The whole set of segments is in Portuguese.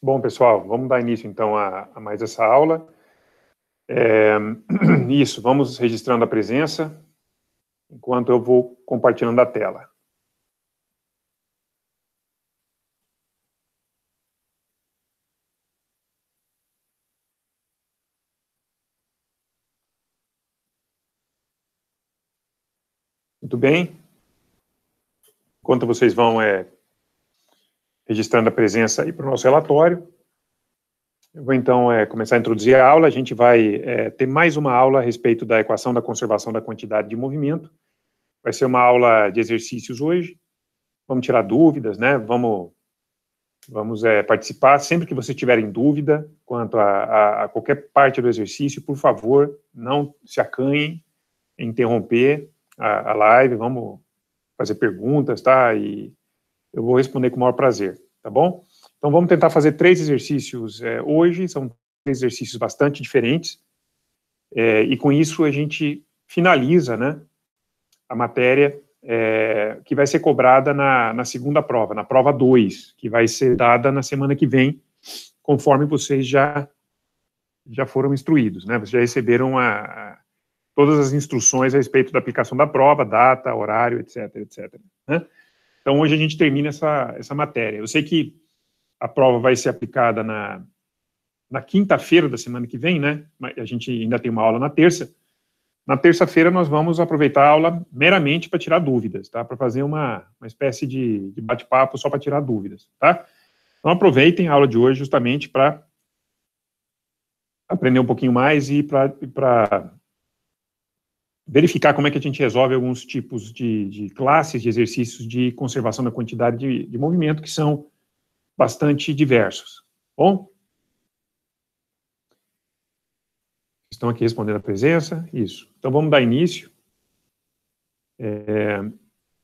Bom, pessoal, vamos dar início então a, a mais essa aula. É, isso, vamos registrando a presença, enquanto eu vou compartilhando a tela. Muito bem. Enquanto vocês vão é, registrando a presença aí para o nosso relatório. Eu vou então é, começar a introduzir a aula. A gente vai é, ter mais uma aula a respeito da equação da conservação da quantidade de movimento. Vai ser uma aula de exercícios hoje. Vamos tirar dúvidas, né? Vamos, vamos é, participar. Sempre que vocês tiverem dúvida quanto a, a, a qualquer parte do exercício, por favor, não se acanhem em interromper a, a live. Vamos fazer perguntas, tá? E eu vou responder com o maior prazer, tá bom? Então vamos tentar fazer três exercícios é, hoje, são três exercícios bastante diferentes, é, e com isso a gente finaliza né, a matéria é, que vai ser cobrada na, na segunda prova, na prova 2, que vai ser dada na semana que vem, conforme vocês já, já foram instruídos, né? Vocês já receberam a, a todas as instruções a respeito da aplicação da prova, data, horário, etc, etc. Né? Então, hoje a gente termina essa, essa matéria. Eu sei que a prova vai ser aplicada na, na quinta-feira da semana que vem, né? A gente ainda tem uma aula na terça. Na terça-feira, nós vamos aproveitar a aula meramente para tirar dúvidas, tá? Para fazer uma, uma espécie de, de bate-papo só para tirar dúvidas, tá? Então, aproveitem a aula de hoje justamente para aprender um pouquinho mais e para verificar como é que a gente resolve alguns tipos de, de classes de exercícios de conservação da quantidade de, de movimento que são bastante diversos. Bom? Estão aqui respondendo a presença? Isso. Então vamos dar início. É,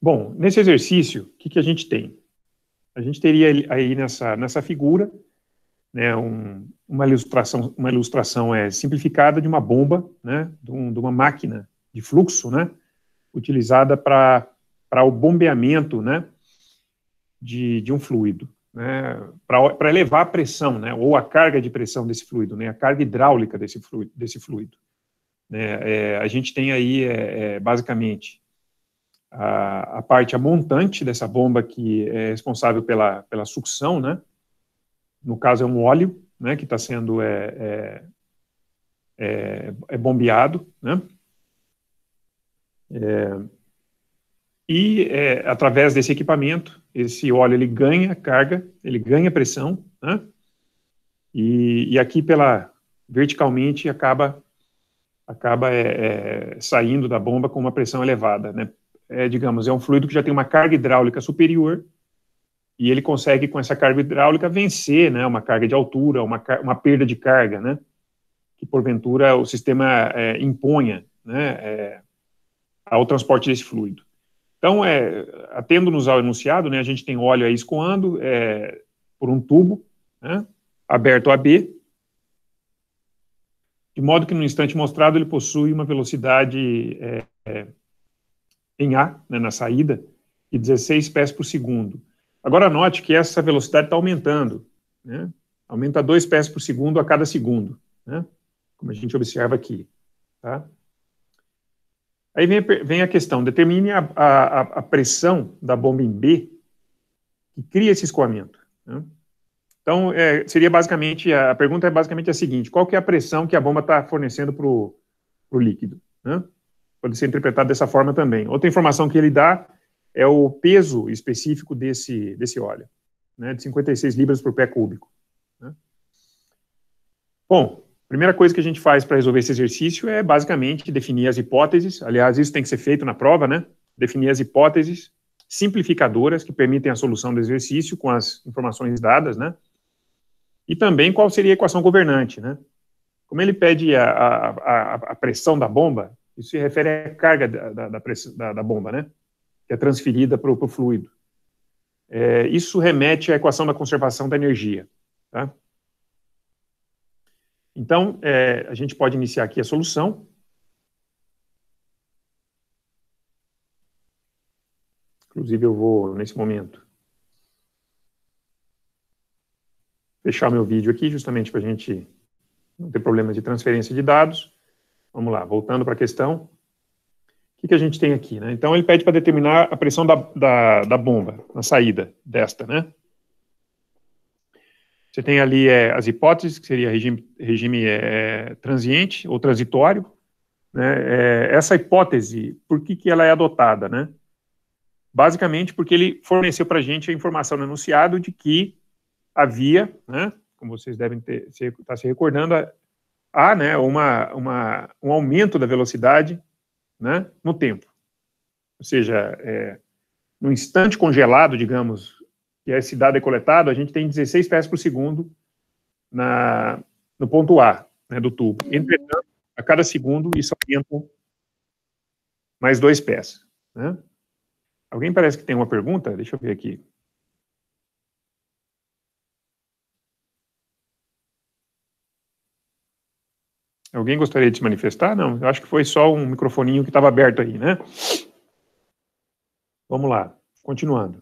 bom, nesse exercício, o que, que a gente tem? A gente teria aí nessa, nessa figura né, um, uma ilustração, uma ilustração é, simplificada de uma bomba, né, de, um, de uma máquina de fluxo, né, utilizada para o bombeamento né, de, de um fluido, né, para elevar a pressão, né, ou a carga de pressão desse fluido, né, a carga hidráulica desse fluido. Desse fluido. Né, é, a gente tem aí, é, é, basicamente, a, a parte amontante dessa bomba que é responsável pela, pela sucção, né, no caso é um óleo, né, que está sendo é, é, é, é, bombeado, né? É, e é, através desse equipamento, esse óleo ele ganha carga, ele ganha pressão, né? e, e, aqui pela verticalmente acaba acaba é, é, saindo da bomba com uma pressão elevada, né? É, digamos, é um fluido que já tem uma carga hidráulica superior e ele consegue, com essa carga hidráulica, vencer né, uma carga de altura, uma, uma perda de carga, né, que porventura o sistema é, imponha né, é, ao transporte desse fluido. Então, é, atendo-nos ao enunciado, né, a gente tem óleo aí escoando é, por um tubo, né, aberto a B, de modo que no instante mostrado ele possui uma velocidade é, é em A, né, na saída, de 16 pés por segundo. Agora note que essa velocidade está aumentando, né, aumenta 2 pés por segundo a cada segundo, né, como a gente observa aqui. Tá? Aí vem, vem a questão, determine a, a, a, pressão da bomba em B que cria esse escoamento. Né? Então, é, seria basicamente, a, pergunta é basicamente a seguinte, qual que é a pressão que a bomba está fornecendo para o líquido? Né? Pode ser interpretado dessa forma também. Outra informação que ele dá é o peso específico desse, desse óleo, né, de 56 libras por pé cúbico. Né? Bom, primeira coisa que a gente faz para resolver esse exercício é basicamente definir as hipóteses. Aliás, isso tem que ser feito na prova, né? Definir as hipóteses simplificadoras que permitem a solução do exercício com as informações dadas, né? E também qual seria a equação governante, né? Como ele pede a, a, a pressão da bomba, isso se refere à carga da, da, da, da bomba, né? Que é transferida para o fluido. É, isso remete à equação da conservação da energia, tá? Então, é, a gente pode iniciar aqui a solução. Inclusive, eu vou, nesse momento, fechar meu vídeo aqui, justamente para a gente não ter problemas de transferência de dados. Vamos lá, voltando para a questão. O que, que a gente tem aqui? Né? Então, ele pede para determinar a pressão da, da, da bomba na saída desta, né? Você tem ali é, as hipóteses, que seria regime, regime é, transiente ou transitório. Né? É, essa hipótese, por que, que ela é adotada? Né? Basicamente porque ele forneceu para a gente a informação no enunciado de que havia, né, como vocês devem estar tá se recordando, há né, uma, uma, um aumento da velocidade né, no tempo. Ou seja, é, no instante congelado, digamos, que esse dado é coletado, a gente tem 16 pés por segundo na, no ponto A né, do tubo. Uhum. Entretanto, a cada segundo, isso aumenta mais dois pés. Né? Alguém parece que tem uma pergunta? Deixa eu ver aqui. Alguém gostaria de se manifestar? Não, eu acho que foi só um microfoninho que estava aberto aí, né? Vamos lá, continuando.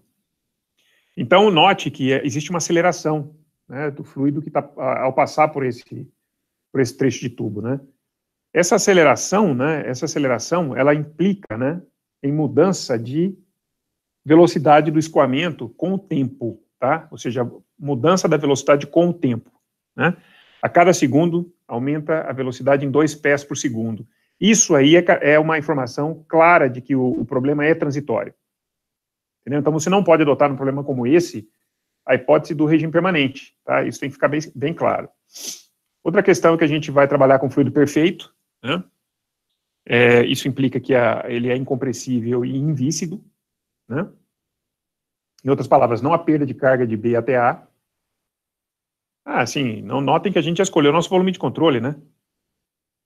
Então, note que é, existe uma aceleração né, do fluido que está ao passar por esse, por esse trecho de tubo. Né? Essa aceleração, né, essa aceleração, ela implica né, em mudança de velocidade do escoamento com o tempo, tá? Ou seja, mudança da velocidade com o tempo, né? A cada segundo aumenta a velocidade em dois pés por segundo. Isso aí é, é uma informação clara de que o, o problema é transitório. Entendeu? Então, você não pode adotar um problema como esse a hipótese do regime permanente. Tá? Isso tem que ficar bem, bem claro. Outra questão é que a gente vai trabalhar com fluido perfeito. Né? É, isso implica que a, ele é incompressível e invícido. Né? Em outras palavras, não há perda de carga de B até A. Ah, sim, não notem que a gente já escolheu nosso volume de controle, né?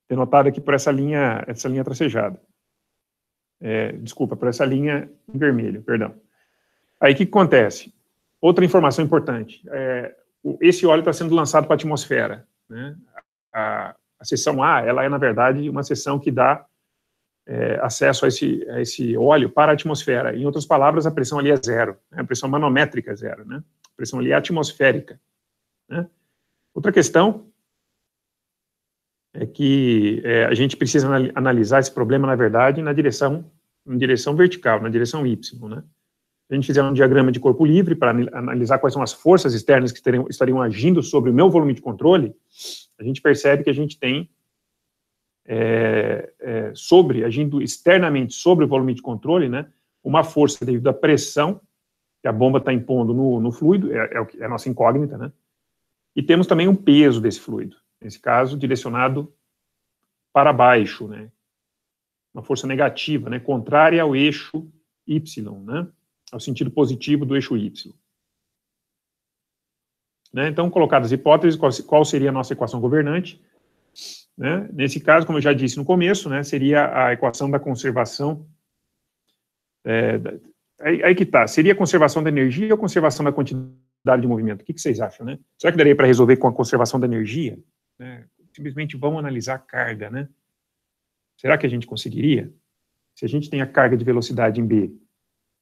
Denotado aqui por essa linha, essa linha tracejada. É, desculpa, por essa linha em vermelho, perdão. Aí o que, acontece? Outra informação importante: é, esse óleo está sendo lançado para a atmosfera. Né? A, a seção A, ela é na verdade uma seção que dá é, acesso a esse, a esse óleo para a atmosfera. Em outras palavras, a pressão ali é zero, né? a pressão manométrica é zero, né? A pressão ali é atmosférica. Né? Outra questão é que é, a gente precisa analisar esse problema, na verdade, na direção, na direção vertical, na direção y, né? a gente fizer um diagrama de corpo livre para analisar quais são as forças externas que teriam, estariam agindo sobre o meu volume de controle, a gente percebe que a gente tem é, é, sobre, agindo externamente sobre o volume de controle, né, uma força devido à pressão que a bomba está impondo no, no fluido, é, é, é, a nossa incógnita, né, e temos também um peso desse fluido, nesse caso direcionado para baixo, né, uma força negativa, né, contrária ao eixo Y, né, ao sentido positivo do eixo y. Né? Então, colocadas as hipóteses, qual, seria a nossa equação governante? Né? Nesse caso, como eu já disse no começo, né, seria a equação da conservação. É, aí, aí, que está. Seria a conservação da energia ou a conservação da quantidade de movimento? O que, que vocês acham, né? Será que daria para resolver com a conservação da energia? Né? simplesmente vamos analisar a carga, né? Será que a gente conseguiria? Se a gente tem a carga de velocidade em B,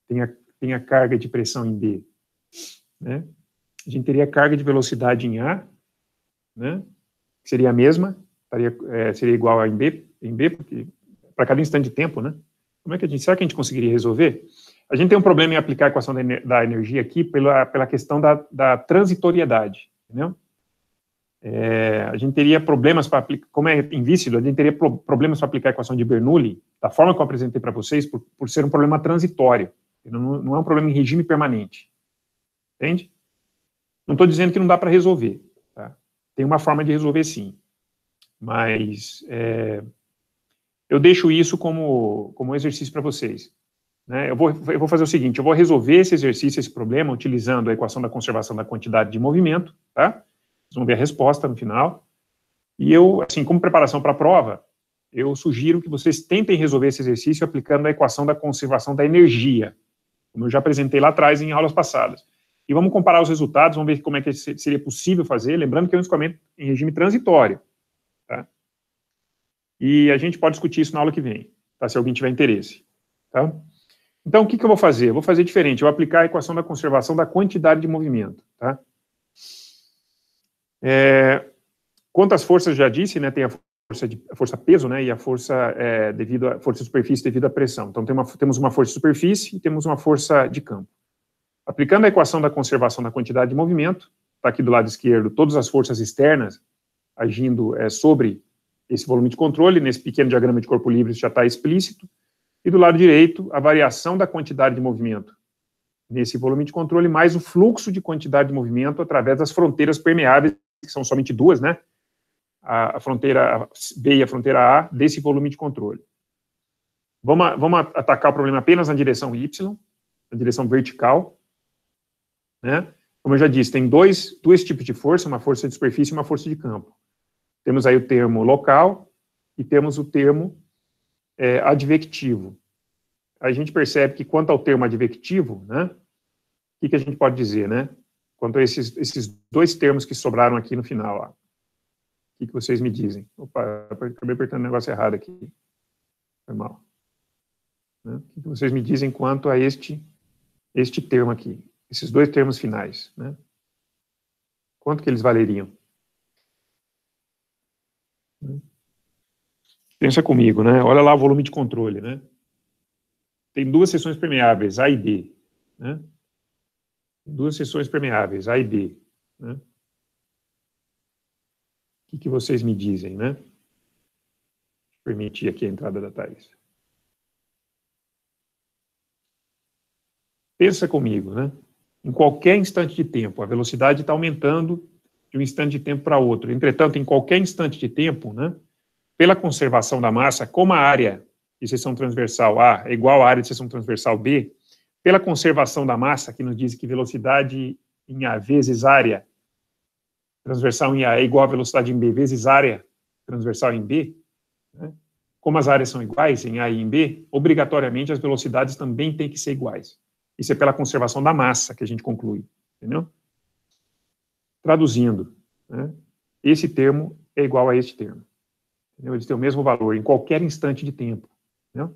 tem a tem a carga de pressão em B. Né? A gente teria a carga de velocidade em A, né? que seria a mesma, estaria, é, seria igual a em B, em B porque para cada instante de tempo, né? Como é que a gente, será que a gente conseguiria resolver? A gente tem um problema em aplicar a equação da, da energia aqui pela, pela questão da, da transitoriedade, entendeu? É, a gente teria problemas para aplicar, como é invícido, a gente teria pro, problemas para aplicar a equação de Bernoulli, da forma que eu apresentei para vocês, por, por ser um problema transitório. Não, não é um problema em regime permanente. Entende? Não estou dizendo que não dá para resolver. Tá? Tem uma forma de resolver, sim. Mas é, eu deixo isso como, como um exercício para vocês. Né? Eu, vou, eu vou fazer o seguinte: eu vou resolver esse exercício, esse problema, utilizando a equação da conservação da quantidade de movimento. Tá? Vocês vão ver a resposta no final. E eu, assim, como preparação para a prova, eu sugiro que vocês tentem resolver esse exercício aplicando a equação da conservação da energia como eu já apresentei lá atrás em aulas passadas. E vamos comparar os resultados, vamos ver como é que seria possível fazer, lembrando que é um escoamento em regime transitório. Tá? E a gente pode discutir isso na aula que vem, tá? se alguém tiver interesse. Tá? Então, o que, que eu vou fazer? Eu vou fazer diferente, eu vou aplicar a equação da conservação da quantidade de movimento. Tá? É, forças, já disse, né, tem a força, de, força peso, né, e a força é, devido à força de superfície devido à pressão. Então tem uma, temos uma força de superfície e temos uma força de campo. Aplicando a equação da conservação da quantidade de movimento, está aqui do lado esquerdo todas as forças externas agindo é, sobre esse volume de controle, nesse pequeno diagrama de corpo livre isso já está explícito, e do lado direito a variação da quantidade de movimento nesse volume de controle, mais o fluxo de quantidade de movimento através das fronteiras permeáveis, que são somente duas, né? a, a fronteira B e a fronteira A desse volume de controle. Vamos, vamos atacar o problema apenas na direção Y, na direção vertical. Né? Como eu já disse, tem dois, dois tipos de força, uma força de superfície e uma força de campo. Temos aí o termo local e temos o termo é, advectivo. A gente percebe que quanto ao termo advectivo, né, o que, que a gente pode dizer, né? Quanto a esses, esses dois termos que sobraram aqui no final, ó que, que vocês me dizem? Opa, acabei apertando o um negócio errado aqui. Foi mal. Né? O que, que vocês me dizem quanto a este, este termo aqui? Esses dois termos finais, né? Quanto que eles valeriam? Né? Pensa comigo, né? Olha lá o volume de controle, né? Tem duas seções permeáveis, A e B, né? Duas seções permeáveis, A e B, né? que, que vocês me dizem, né? Permitir aqui a entrada da Thais. Pensa comigo, né? Em qualquer instante de tempo, a velocidade está aumentando de um instante de tempo para outro. Entretanto, em qualquer instante de tempo, né, pela conservação da massa, como a área de seção transversal A é igual à área de seção transversal B, pela conservação da massa, que nos diz que velocidade em A vezes área transversal em A é igual à velocidade em B vezes área transversal em B, né? como as áreas são iguais em A e em B, obrigatoriamente as velocidades também têm que ser iguais. Isso é pela conservação da massa que a gente conclui, entendeu? Traduzindo, né? esse termo é igual a este termo. Entendeu? Eles têm o mesmo valor em qualquer instante de tempo. Entendeu?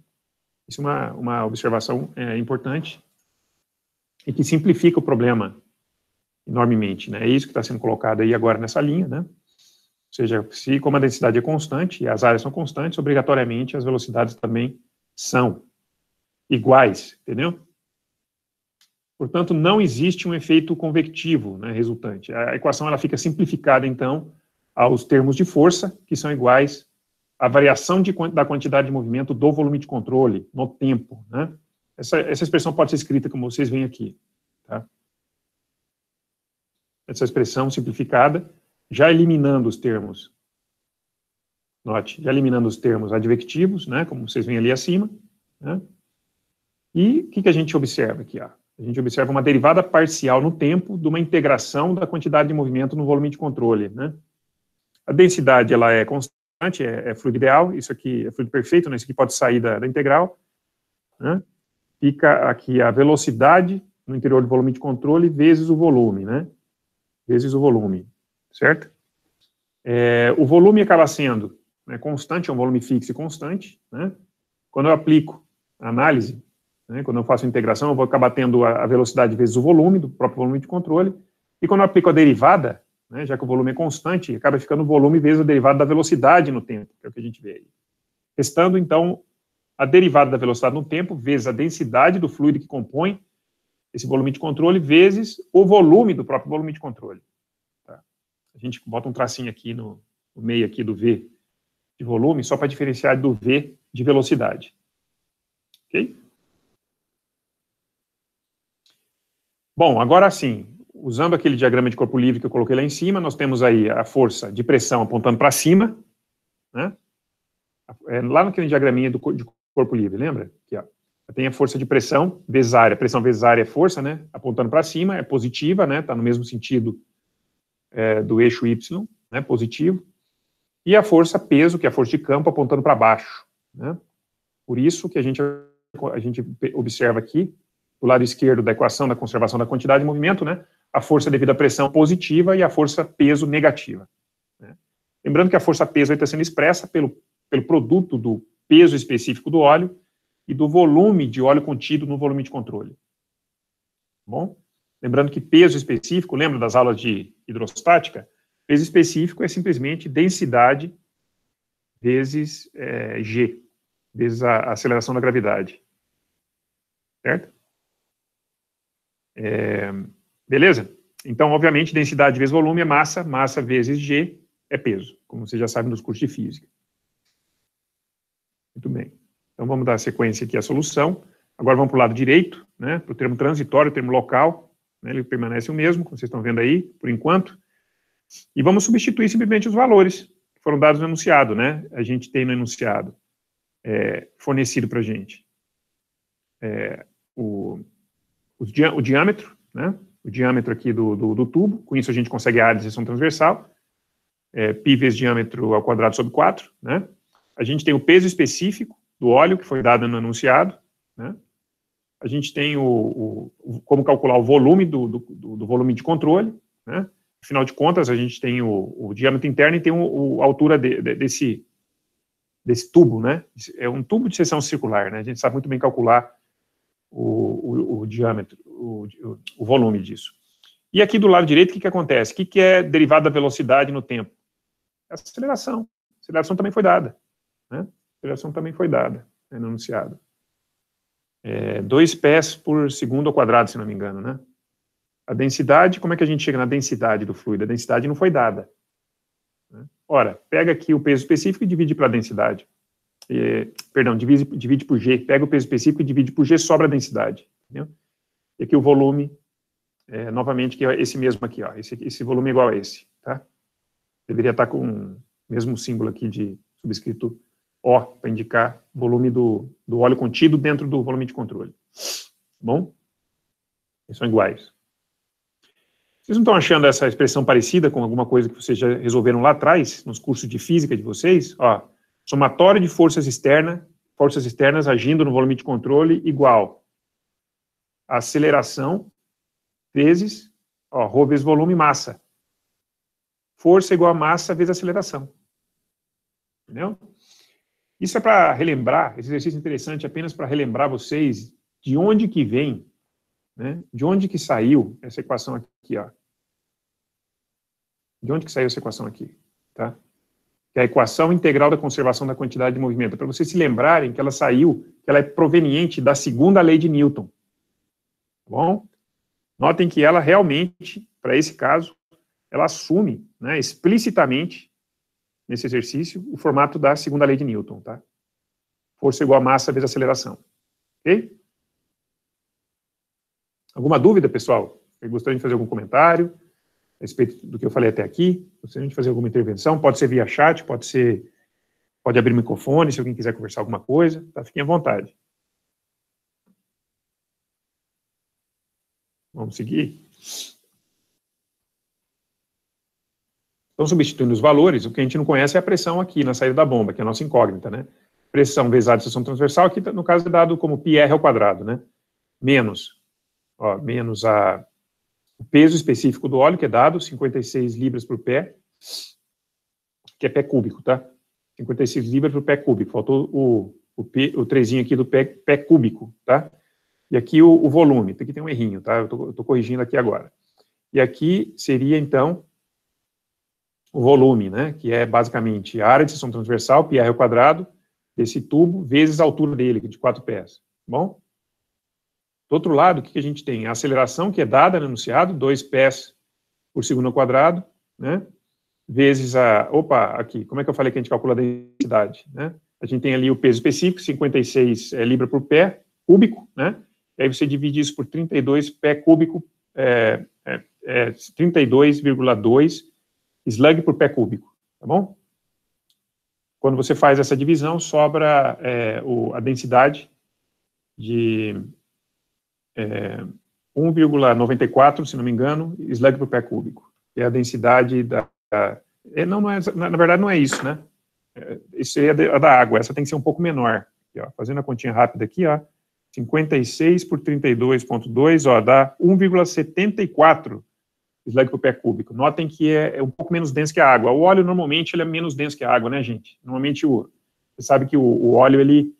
Isso é uma, uma observação é, importante e que simplifica o problema enormemente, né? É isso que está sendo colocado aí agora nessa linha, né? Ou seja, se como a densidade é constante e as áreas são constantes, obrigatoriamente as velocidades também são iguais, entendeu? Portanto, não existe um efeito convectivo né, resultante. A equação ela fica simplificada, então, aos termos de força, que são iguais à variação de, da quantidade de movimento do volume de controle no tempo. Né? Essa, essa expressão pode ser escrita como vocês veem aqui. Tá? essa expressão simplificada, já eliminando os termos. Note, já eliminando os termos advectivos, né, como vocês veem ali acima. Né? E o que, que a gente observa aqui? Ó? A gente observa uma derivada parcial no tempo de uma integração da quantidade de movimento no volume de controle. Né? A densidade ela é constante, é, é fluido ideal, isso aqui é fluido perfeito, né? isso aqui pode sair da, da integral. Né? Fica aqui a velocidade no interior do volume de controle vezes o volume. Né? vezes o volume, certo? É, o volume acaba sendo né, constante, é um volume fixo e constante. Né? Quando eu aplico a análise, né, quando eu faço a integração, eu vou acabar tendo a velocidade vezes o volume, do próprio volume de controle. E quando eu aplico a derivada, né, já que o volume é constante, acaba ficando o volume vezes a derivada da velocidade no tempo, que é o que a gente vê aí. Restando, então, a derivada da velocidade no tempo vezes a densidade do fluido que compõe esse volume de controle vezes o volume do próprio volume de controle. Tá? A gente bota um tracinho aqui no, no meio aqui do V de volume, só para diferenciar do V de velocidade. Ok? Bom, agora sim, usando aquele diagrama de corpo livre que eu coloquei lá em cima, nós temos aí a força de pressão apontando para cima, né? É, lá naquele diagraminha do, de corpo livre, lembra? Aqui, ó tem a força de pressão vesária. Pressão vesária é força, né? Apontando para cima, é positiva, né? Está no mesmo sentido é, do eixo Y, né? Positivo. E a força peso, que é a força de campo, apontando para baixo, né? Por isso que a gente, a gente observa aqui, do lado esquerdo da equação da conservação da quantidade de movimento, né? A força devido à pressão positiva e a força peso negativa. Né? Lembrando que a força peso está sendo expressa pelo, pelo produto do peso específico do óleo e do volume de óleo contido no volume de controle. Bom? Lembrando que peso específico, lembra das aulas de hidrostática? Peso específico é simplesmente densidade vezes é, g, vezes a aceleração da gravidade. Certo? É, beleza? Então, obviamente, densidade vezes volume é massa, massa vezes g é peso, como você já sabe nos cursos de física. Muito bem. Então vamos dar sequência aqui à solução. Agora vamos para o lado direito, né, para o termo transitório, o termo local, né, ele permanece o mesmo, como vocês estão vendo aí, por enquanto. E vamos substituir simplesmente os valores que foram dados no enunciado, né? A gente tem no enunciado é, fornecido para a gente é, o, o, o, diâmetro, né? O diâmetro aqui do, do, do, tubo, com isso a gente consegue a área de seção transversal, é, π vezes diâmetro ao quadrado sobre 4, né? A gente tem o peso específico, do óleo, que foi dada no anunciado. Né? A gente tem o, o, como calcular o volume do, do, do volume de controle. Né? Afinal de contas, a gente tem o, o diâmetro interno e tem a altura de, de, desse, desse tubo. Né? É um tubo de seção circular. Né? A gente sabe muito bem calcular o, diâmetro, o, volume disso. E aqui do lado direito, o que, que acontece? O que, que é derivado da velocidade no tempo? A aceleração. A aceleração também foi dada. Né? operação também foi dada né, no anunciado. É, dois pés por segundo ao quadrado, se não me engano, né? A densidade, como é que a gente chega na densidade do fluido? A densidade não foi dada. Né? Ora, pega aqui o peso específico e divide para a densidade. perdão, divide, divide por G. Pega o peso específico e divide por G, sobra a densidade. Entendeu? E aqui o volume, é, novamente, que é esse mesmo aqui, ó, esse, esse volume é igual a esse. Tá? Deveria estar com o mesmo símbolo aqui de subscrito o, para indicar o volume do, do óleo contido dentro do volume de controle. Bom? Eles são iguais. Vocês não estão achando essa expressão parecida com alguma coisa que vocês já resolveram lá atrás, nos cursos de física de vocês? Ó, somatório de forças externas, forças externas agindo no volume de controle igual a aceleração vezes ó, rho vezes volume massa. Força igual a massa vezes aceleração. Entendeu? Isso é para relembrar, esse exercício é interessante apenas para relembrar vocês de onde que vem, né? de onde que saiu essa equação aqui. Ó. De onde que saiu essa equação aqui? Tá? Que é a equação integral da conservação da quantidade de movimento. Para vocês se lembrarem que ela saiu, que ela é proveniente da segunda lei de Newton. Tá bom? Notem que ela realmente, para esse caso, ela assume né, explicitamente nesse exercício o formato da segunda lei de Newton, tá? Força igual a massa vezes aceleração. Ok? Alguma dúvida, pessoal? Gostaria de fazer algum comentário a respeito do que eu falei até aqui? Gostaria de fazer alguma intervenção? Pode ser via chat, pode ser... Pode abrir o microfone, se alguém quiser conversar alguma coisa, tá? Fiquem à vontade. Vamos seguir? Então, substituindo os valores, o que a gente não conhece é a pressão aqui na saída da bomba, que é a nossa incógnita, né? Pressão vezes a distância transversal, aqui no caso é dado como πr ao quadrado, né? Menos, ó, menos a, o peso específico do óleo, que é dado, 56 libras por pé, que é pé cúbico, tá? 56 libras por pé cúbico, faltou o, o, P, o trezinho aqui do pé, pé cúbico, tá? E aqui o, o volume, então aqui tem um errinho, tá? Eu tô, eu tô corrigindo aqui agora. E aqui seria, então, o volume, né, que é basicamente a área de seção transversal, pi ao quadrado, desse tubo, vezes a altura dele, de quatro pés, tá bom? Do outro lado, o que a gente tem? A aceleração que é dada né, no enunciado, 2 pés por segundo ao quadrado, né, vezes a, opa, aqui, como é que eu falei que a gente calcula a densidade, né? A gente tem ali o peso específico, 56 é, eh, libra por pé cúbico, né? E aí você divide isso por 32 pé cúbico, é, é, é 32,2 slug por pé cúbico, tá bom? Quando você faz essa divisão, sobra é, o, a densidade de é, 1,94, se não me engano, slug por pé cúbico. É a densidade da... É, não, não é, na verdade, não é isso, né? É, isso seria é a é da água, essa tem que ser um pouco menor. Aqui, ó, fazendo a continha rápida aqui, ó, 56 por 32,2, ó, dá 1,74 slug por pé cúbico. Notem que é, é, um pouco menos denso que a água. O óleo, normalmente, ele é menos denso que a água, né, gente? Normalmente, o, você sabe que o, o óleo, ele,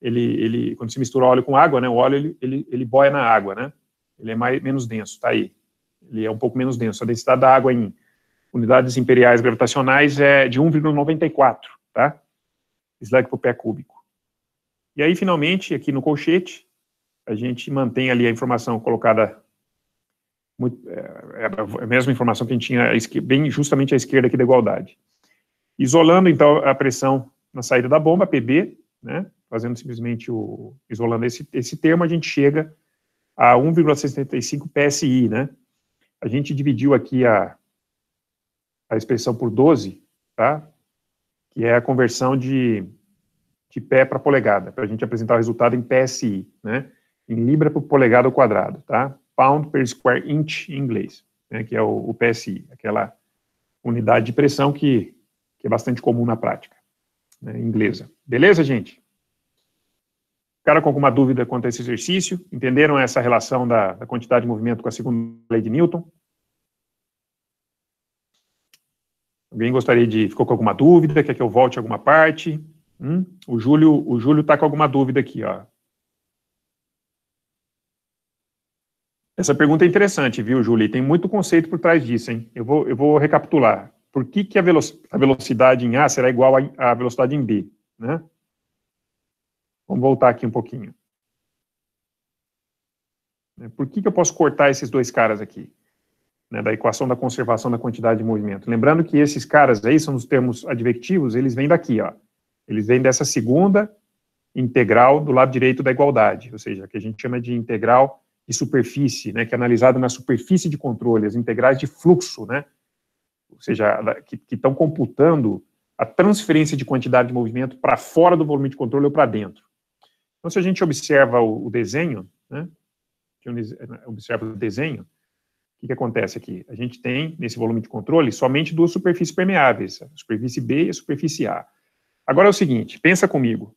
ele, ele, quando se mistura óleo com água, né, o óleo, ele, ele, ele boia na água, né? Ele é mais, menos denso, tá aí. Ele é um pouco menos denso. A densidade da água em unidades imperiais gravitacionais é de 1,94, tá? Slug por pé cúbico. E aí, finalmente, aqui no colchete, a gente mantém ali a informação colocada muito, é, era a mesma informação que a gente tinha bem justamente à esquerda aqui da igualdade. Isolando, então, a pressão na saída da bomba, PB, né, fazendo simplesmente o, isolando esse, esse termo, a gente chega a 1,75 PSI, né, a gente dividiu aqui a, a expressão por 12, tá, que é a conversão de, de pé para polegada, para a gente apresentar o resultado em PSI, né, em libra por polegada ao quadrado, tá, pound per square inch em inglês, né, que é o, o, PSI, aquela unidade de pressão que, que é bastante comum na prática né, inglesa. Beleza, gente? Ficaram com alguma dúvida quanto a esse exercício? Entenderam essa relação da, da quantidade de movimento com a segunda lei de Newton? Alguém gostaria de. Ficou com alguma dúvida? Quer que eu volte alguma parte? Hum? O Júlio o Júlio está com alguma dúvida aqui, ó. Essa pergunta é interessante, viu, Julie? Tem muito conceito por trás disso, hein? Eu vou, eu vou recapitular. Por que, que a, velo a velocidade em A será igual à velocidade em B? Né? Vamos voltar aqui um pouquinho. Né, por que, que eu posso cortar esses dois caras aqui? Né, da equação da conservação da quantidade de movimento. Lembrando que esses caras aí são os termos advectivos, eles vêm daqui, ó. Eles vêm dessa segunda integral do lado direito da igualdade, ou seja, que a gente chama de integral e superfície, né, que é analisada na superfície de controle, as integrais de fluxo, né, ou seja, que, que estão computando a transferência de quantidade de movimento para fora do volume de controle ou para dentro. Então, se a gente observa o, o desenho, né, observa o desenho, o que, que, acontece aqui? A gente tem, nesse volume de controle, somente duas superfícies permeáveis, a superfície B e a superfície A. Agora é o seguinte, pensa comigo.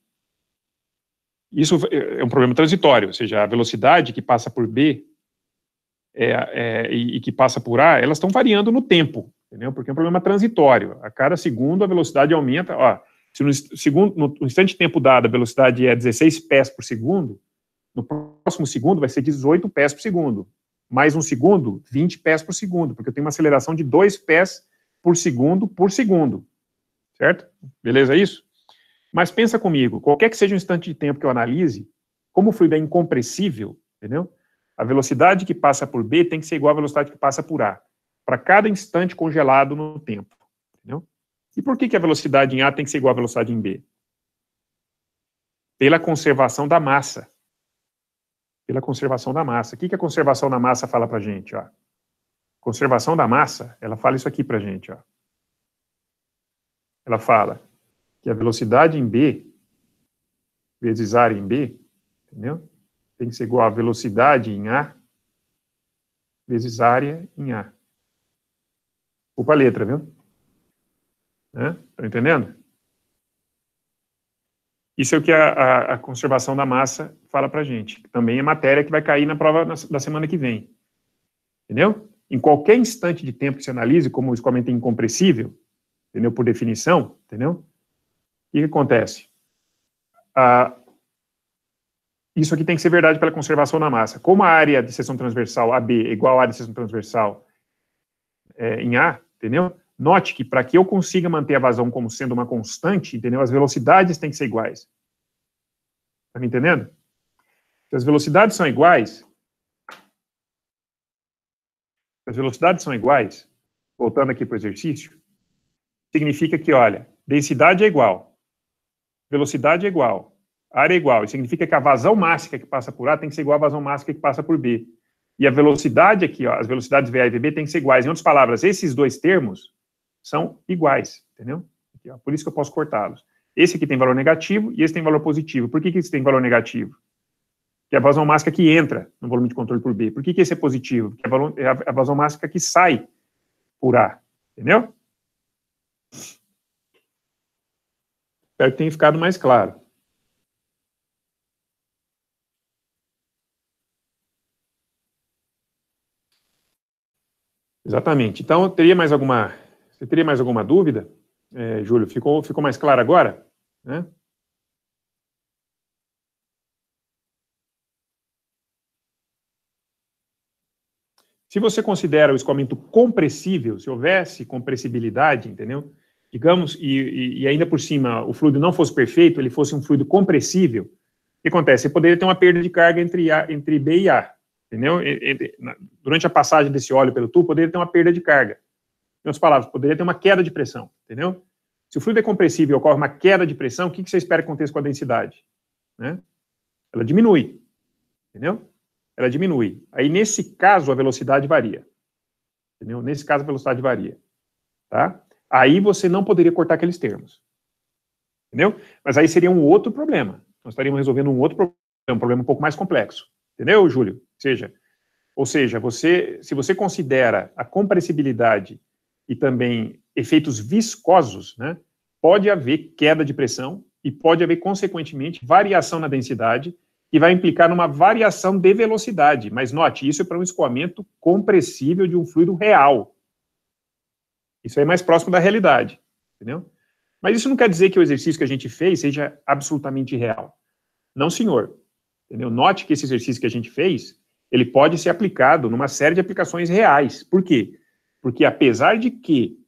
Isso é, é um problema transitório, ou seja, a velocidade que passa por B é, é, e, e, que passa por A, elas estão variando no tempo, entendeu? Porque é um problema transitório. A cada segundo a velocidade aumenta. Ó, se no, segundo, no instante de tempo dado a velocidade é 16 pés por segundo, no próximo segundo vai ser 18 pés por segundo. Mais um segundo, 20 pés por segundo, porque eu tenho uma aceleração de 2 pés por segundo por segundo. Certo? Beleza é isso? Mas pensa comigo, qualquer que seja o instante de tempo que eu analise, como o fluido é incompressível, entendeu? A velocidade que passa por B tem que ser igual à velocidade que passa por A, para cada instante congelado no tempo, entendeu? E por que, que a velocidade em A tem que ser igual à velocidade em B? Pela conservação da massa. Pela conservação da massa. O que, que a conservação da massa fala para gente? Ó? Conservação da massa, ela fala isso aqui para gente. Ó. Ela fala que a velocidade em B vezes área em B, entendeu? Tem que ser igual a velocidade em A vezes área em A. Opa, a letra, viu? Estão né? Tá entendendo? Isso é o que a, a, a conservação da massa fala para gente. Também é matéria que vai cair na prova na, da semana que vem. Entendeu? Em qualquer instante de tempo que se analise, como o escoamento é incompressível, entendeu? Por definição, entendeu? E o que acontece? Ah, isso aqui tem que ser verdade pela conservação da massa. Como a área de seção transversal AB é igual à área de seção transversal é, em A, entendeu? Note que para que eu consiga manter a vazão como sendo uma constante, entendeu? As velocidades têm que ser iguais. Está me entendendo? Se as velocidades são iguais, as velocidades são iguais, voltando aqui para o exercício, significa que, olha, densidade é igual, velocidade é igual, área é igual. Isso significa que a vazão máxima que passa por A tem que ser igual à vazão máxima que passa por B. E a velocidade aqui, ó, as velocidades VA e VB têm que ser iguais. Em outras palavras, esses dois termos são iguais, entendeu? Aqui, ó, por isso que eu posso cortá-los. Esse aqui tem valor negativo e esse tem valor positivo. Por que, que esse tem valor negativo? Que é a vazão máxima que entra no volume de controle por B. Por que, que esse é positivo? Porque é a, é, é a vazão máxima que sai por A, entendeu? Espero é que tenha ficado mais claro. Exatamente. Então, teria mais alguma, você teria mais alguma dúvida, é, Júlio? Ficou, ficou mais claro agora? Né? Se você considera o escoamento compressível, se houvesse compressibilidade, entendeu? digamos, e, e, ainda por cima o fluido não fosse perfeito, ele fosse um fluido compressível, o que acontece? Você poderia ter uma perda de carga entre, a, entre B e A, entendeu? Entre, durante a passagem desse óleo pelo tubo, poderia ter uma perda de carga. Em outras palavras, poderia ter uma queda de pressão, entendeu? Se o fluido é compressível e ocorre uma queda de pressão, o que, que você espera que aconteça com a densidade? Né? Ela diminui, entendeu? Ela diminui. Aí, nesse caso, a velocidade varia. Entendeu? Nesse caso, a velocidade varia. Tá? Aí você não poderia cortar aqueles termos. Entendeu? Mas aí seria um outro problema. Nós estaríamos resolvendo um outro problema, um problema um pouco mais complexo. Entendeu, Júlio? Ou seja, ou seja, você, se você considera a compressibilidade e também efeitos viscosos, né, pode haver queda de pressão e pode haver, consequentemente, variação na densidade, que vai implicar numa variação de velocidade. Mas note, isso é para um escoamento compressível de um fluido real. Isso é mais próximo da realidade, entendeu? Mas isso não quer dizer que o exercício que a gente fez seja absolutamente real. Não, senhor. Entendeu? Note que esse exercício que a gente fez, ele pode ser aplicado numa série de aplicações reais. Por quê? Porque apesar de que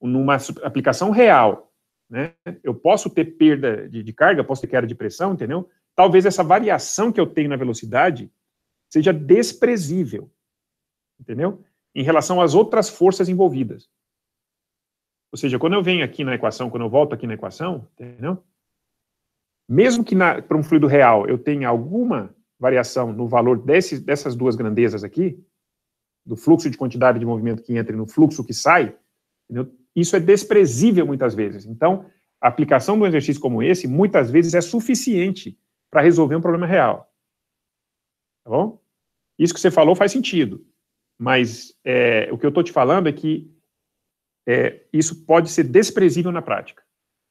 numa aplicação real, né, eu posso ter perda de, de carga, posso ter queda de pressão, entendeu? Talvez essa variação que eu tenho na velocidade seja desprezível, entendeu? Em relação às outras forças envolvidas. Ou seja, quando eu venho aqui na equação, quando eu volto aqui na equação, entendeu? Mesmo que para um fluido real eu tenha alguma variação no valor desse, dessas duas grandezas aqui, do fluxo de quantidade de movimento que entra e no fluxo que sai, entendeu? isso é desprezível muitas vezes. Então, a aplicação de um exercício como esse, muitas vezes, é suficiente para resolver um problema real. Tá bom? Isso que você falou faz sentido. Mas é, o que eu estou te falando é que é, isso pode ser desprezível na prática,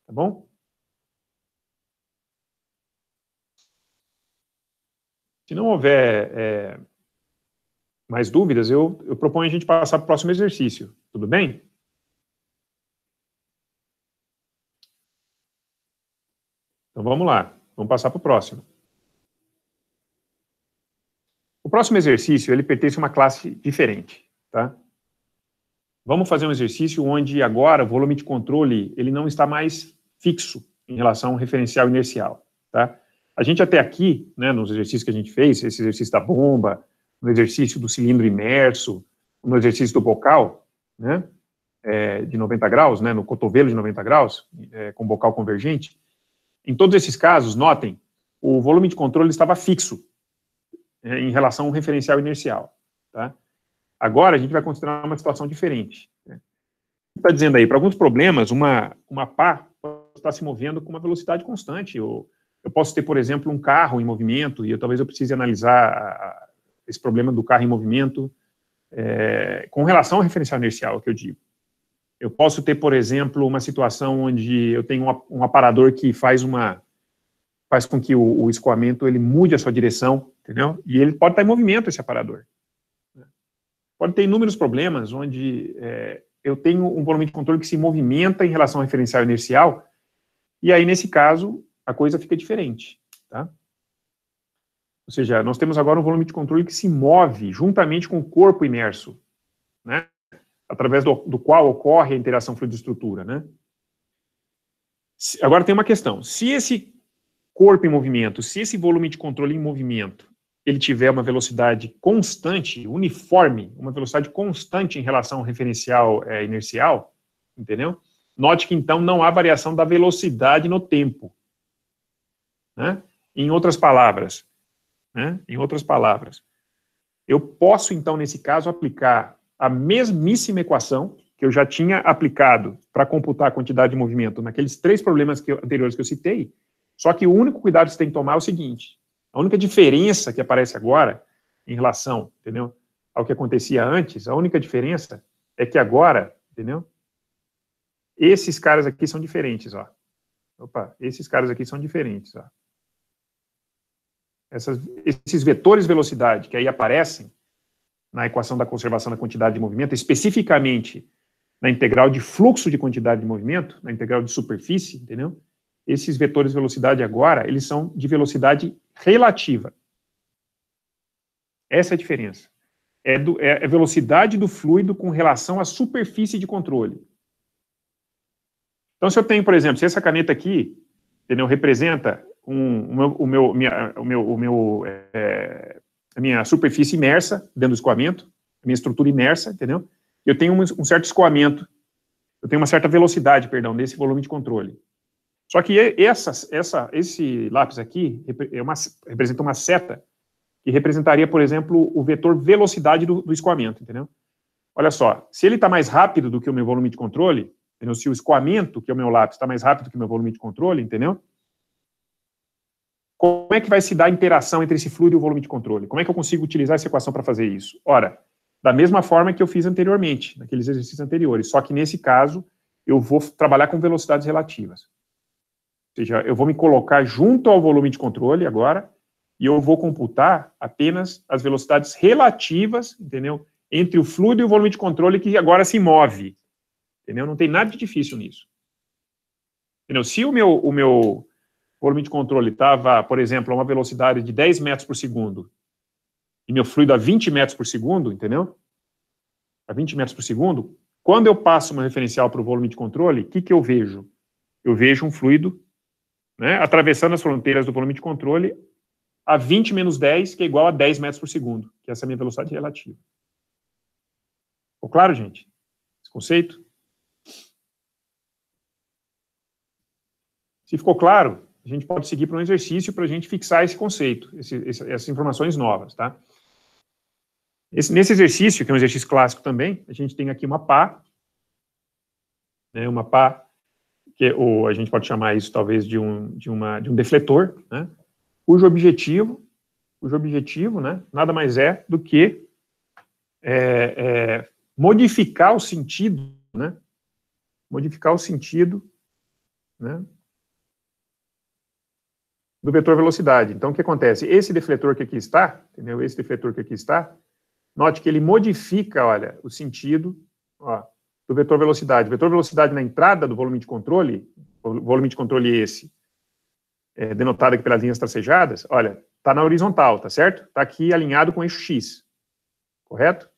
tá bom? Se não houver é, mais dúvidas, eu, eu proponho a gente passar para o próximo exercício, tudo bem? Então vamos lá, vamos passar para o próximo. O próximo exercício, ele pertence a uma classe diferente, tá? Vamos fazer um exercício onde agora o volume de controle ele não está mais fixo em relação ao referencial inercial. Tá? A gente até aqui, né, nos exercícios que a gente fez, esse exercício da bomba, no exercício do cilindro imerso, no exercício do bocal, né, é, de 90 graus, né, no cotovelo de 90 graus, é, com bocal convergente, em todos esses casos, notem, o volume de controle estava fixo é, em relação ao referencial inercial. Tá? Agora a gente vai considerar uma situação diferente. Né? Está dizendo aí, para alguns problemas, uma, uma pá está se movendo com uma velocidade constante. Eu, eu posso ter, por exemplo, um carro em movimento e eu, talvez eu precise analisar a, esse problema do carro em movimento é, com relação ao referencial inercial, o que eu digo. Eu posso ter, por exemplo, uma situação onde eu tenho um, um aparador que faz uma faz com que o, o, escoamento ele mude a sua direção, entendeu? E ele pode estar tá em movimento esse aparador. Pode ter inúmeros problemas onde é, eu tenho um volume de controle que se movimenta em relação ao referencial inercial, e aí, nesse caso, a coisa fica diferente, tá? Ou seja, nós temos agora um volume de controle que se move juntamente com o corpo imerso, né? Através do, do qual ocorre a interação fluido-estrutura, né? Agora tem uma questão. Se esse corpo em movimento, se esse volume de controle em movimento ele tiver uma velocidade constante, uniforme, uma velocidade constante em relação ao referencial é, inercial, entendeu? Note que, então, não há variação da velocidade no tempo. Né? Em outras palavras, né? em outras palavras, eu posso, então, nesse caso, aplicar a mesmíssima equação que eu já tinha aplicado para computar a quantidade de movimento naqueles três problemas que eu, anteriores que eu citei, só que o único cuidado que você tem que tomar é o seguinte, a única diferença que aparece agora em relação, entendeu, ao que acontecia antes, a única diferença é que agora, entendeu? Esses caras aqui são diferentes, ó. Opa, esses caras aqui são diferentes, ó. Essas, esses vetores velocidade que aí aparecem na equação da conservação da quantidade de movimento, especificamente na integral de fluxo de quantidade de movimento, na integral de superfície, entendeu? Esses vetores velocidade agora, eles são de velocidade relativa. Essa é a diferença. É, do, é a é velocidade do fluido com relação à superfície de controle. Então, se eu tenho, por exemplo, se essa caneta aqui, entendeu, representa um, o meu, minha, o meu, o meu, é, a minha superfície imersa dentro do escoamento, a minha estrutura imersa, entendeu? Eu tenho um, um certo escoamento, eu tenho uma certa velocidade, perdão, desse volume de controle. Só que essa, essa, esse lápis aqui é uma, representa uma seta que representaria, por exemplo, o vetor velocidade do, do escoamento, entendeu? Olha só, se ele está mais rápido do que o meu volume de controle, entendeu? se o escoamento, que é o meu lápis, está mais rápido que o meu volume de controle, entendeu? Como é que vai se dar a interação entre esse fluido e o volume de controle? Como é que eu consigo utilizar essa equação para fazer isso? Ora, da mesma forma que eu fiz anteriormente, naqueles exercícios anteriores, só que nesse caso eu vou trabalhar com velocidades relativas. Ou seja, eu vou me colocar junto ao volume de controle agora e eu vou computar apenas as velocidades relativas, entendeu? Entre o fluido e o volume de controle que agora se move. Entendeu? Não tem nada de difícil nisso. Entendeu? Se o meu, o meu volume de controle estava, por exemplo, a uma velocidade de 10 metros por segundo e meu fluido a 20 metros por segundo, entendeu? A 20 metros por segundo, quando eu passo uma referencial para o volume de controle, o que, que eu vejo? Eu vejo um fluido né, atravessando as fronteiras do volume de controle a 20 menos 10, que é igual a 10 metros por segundo, que essa é a minha velocidade relativa. Ficou claro, gente? Esse conceito? Se ficou claro, a gente pode seguir para um exercício para a gente fixar esse conceito, esse, esse, essas informações novas, tá? Esse, nesse exercício, que é um exercício clássico também, a gente tem aqui uma pá, né, uma pá que, ou a gente pode chamar isso talvez de um, de uma, de um defletor, né, cujo objetivo, cujo objetivo né, nada mais é do que é, é, modificar o sentido, né, modificar o sentido né, do vetor velocidade. Então, o que acontece? Esse defletor que aqui está, entendeu? Esse defletor que aqui está, note que ele modifica, olha, o sentido, ó, do vetor velocidade. O vetor velocidade na entrada do volume de controle, volume de controle esse, é, denotado aqui pelas linhas tracejadas, olha, está na horizontal, tá certo? Está aqui alinhado com o eixo X, correto?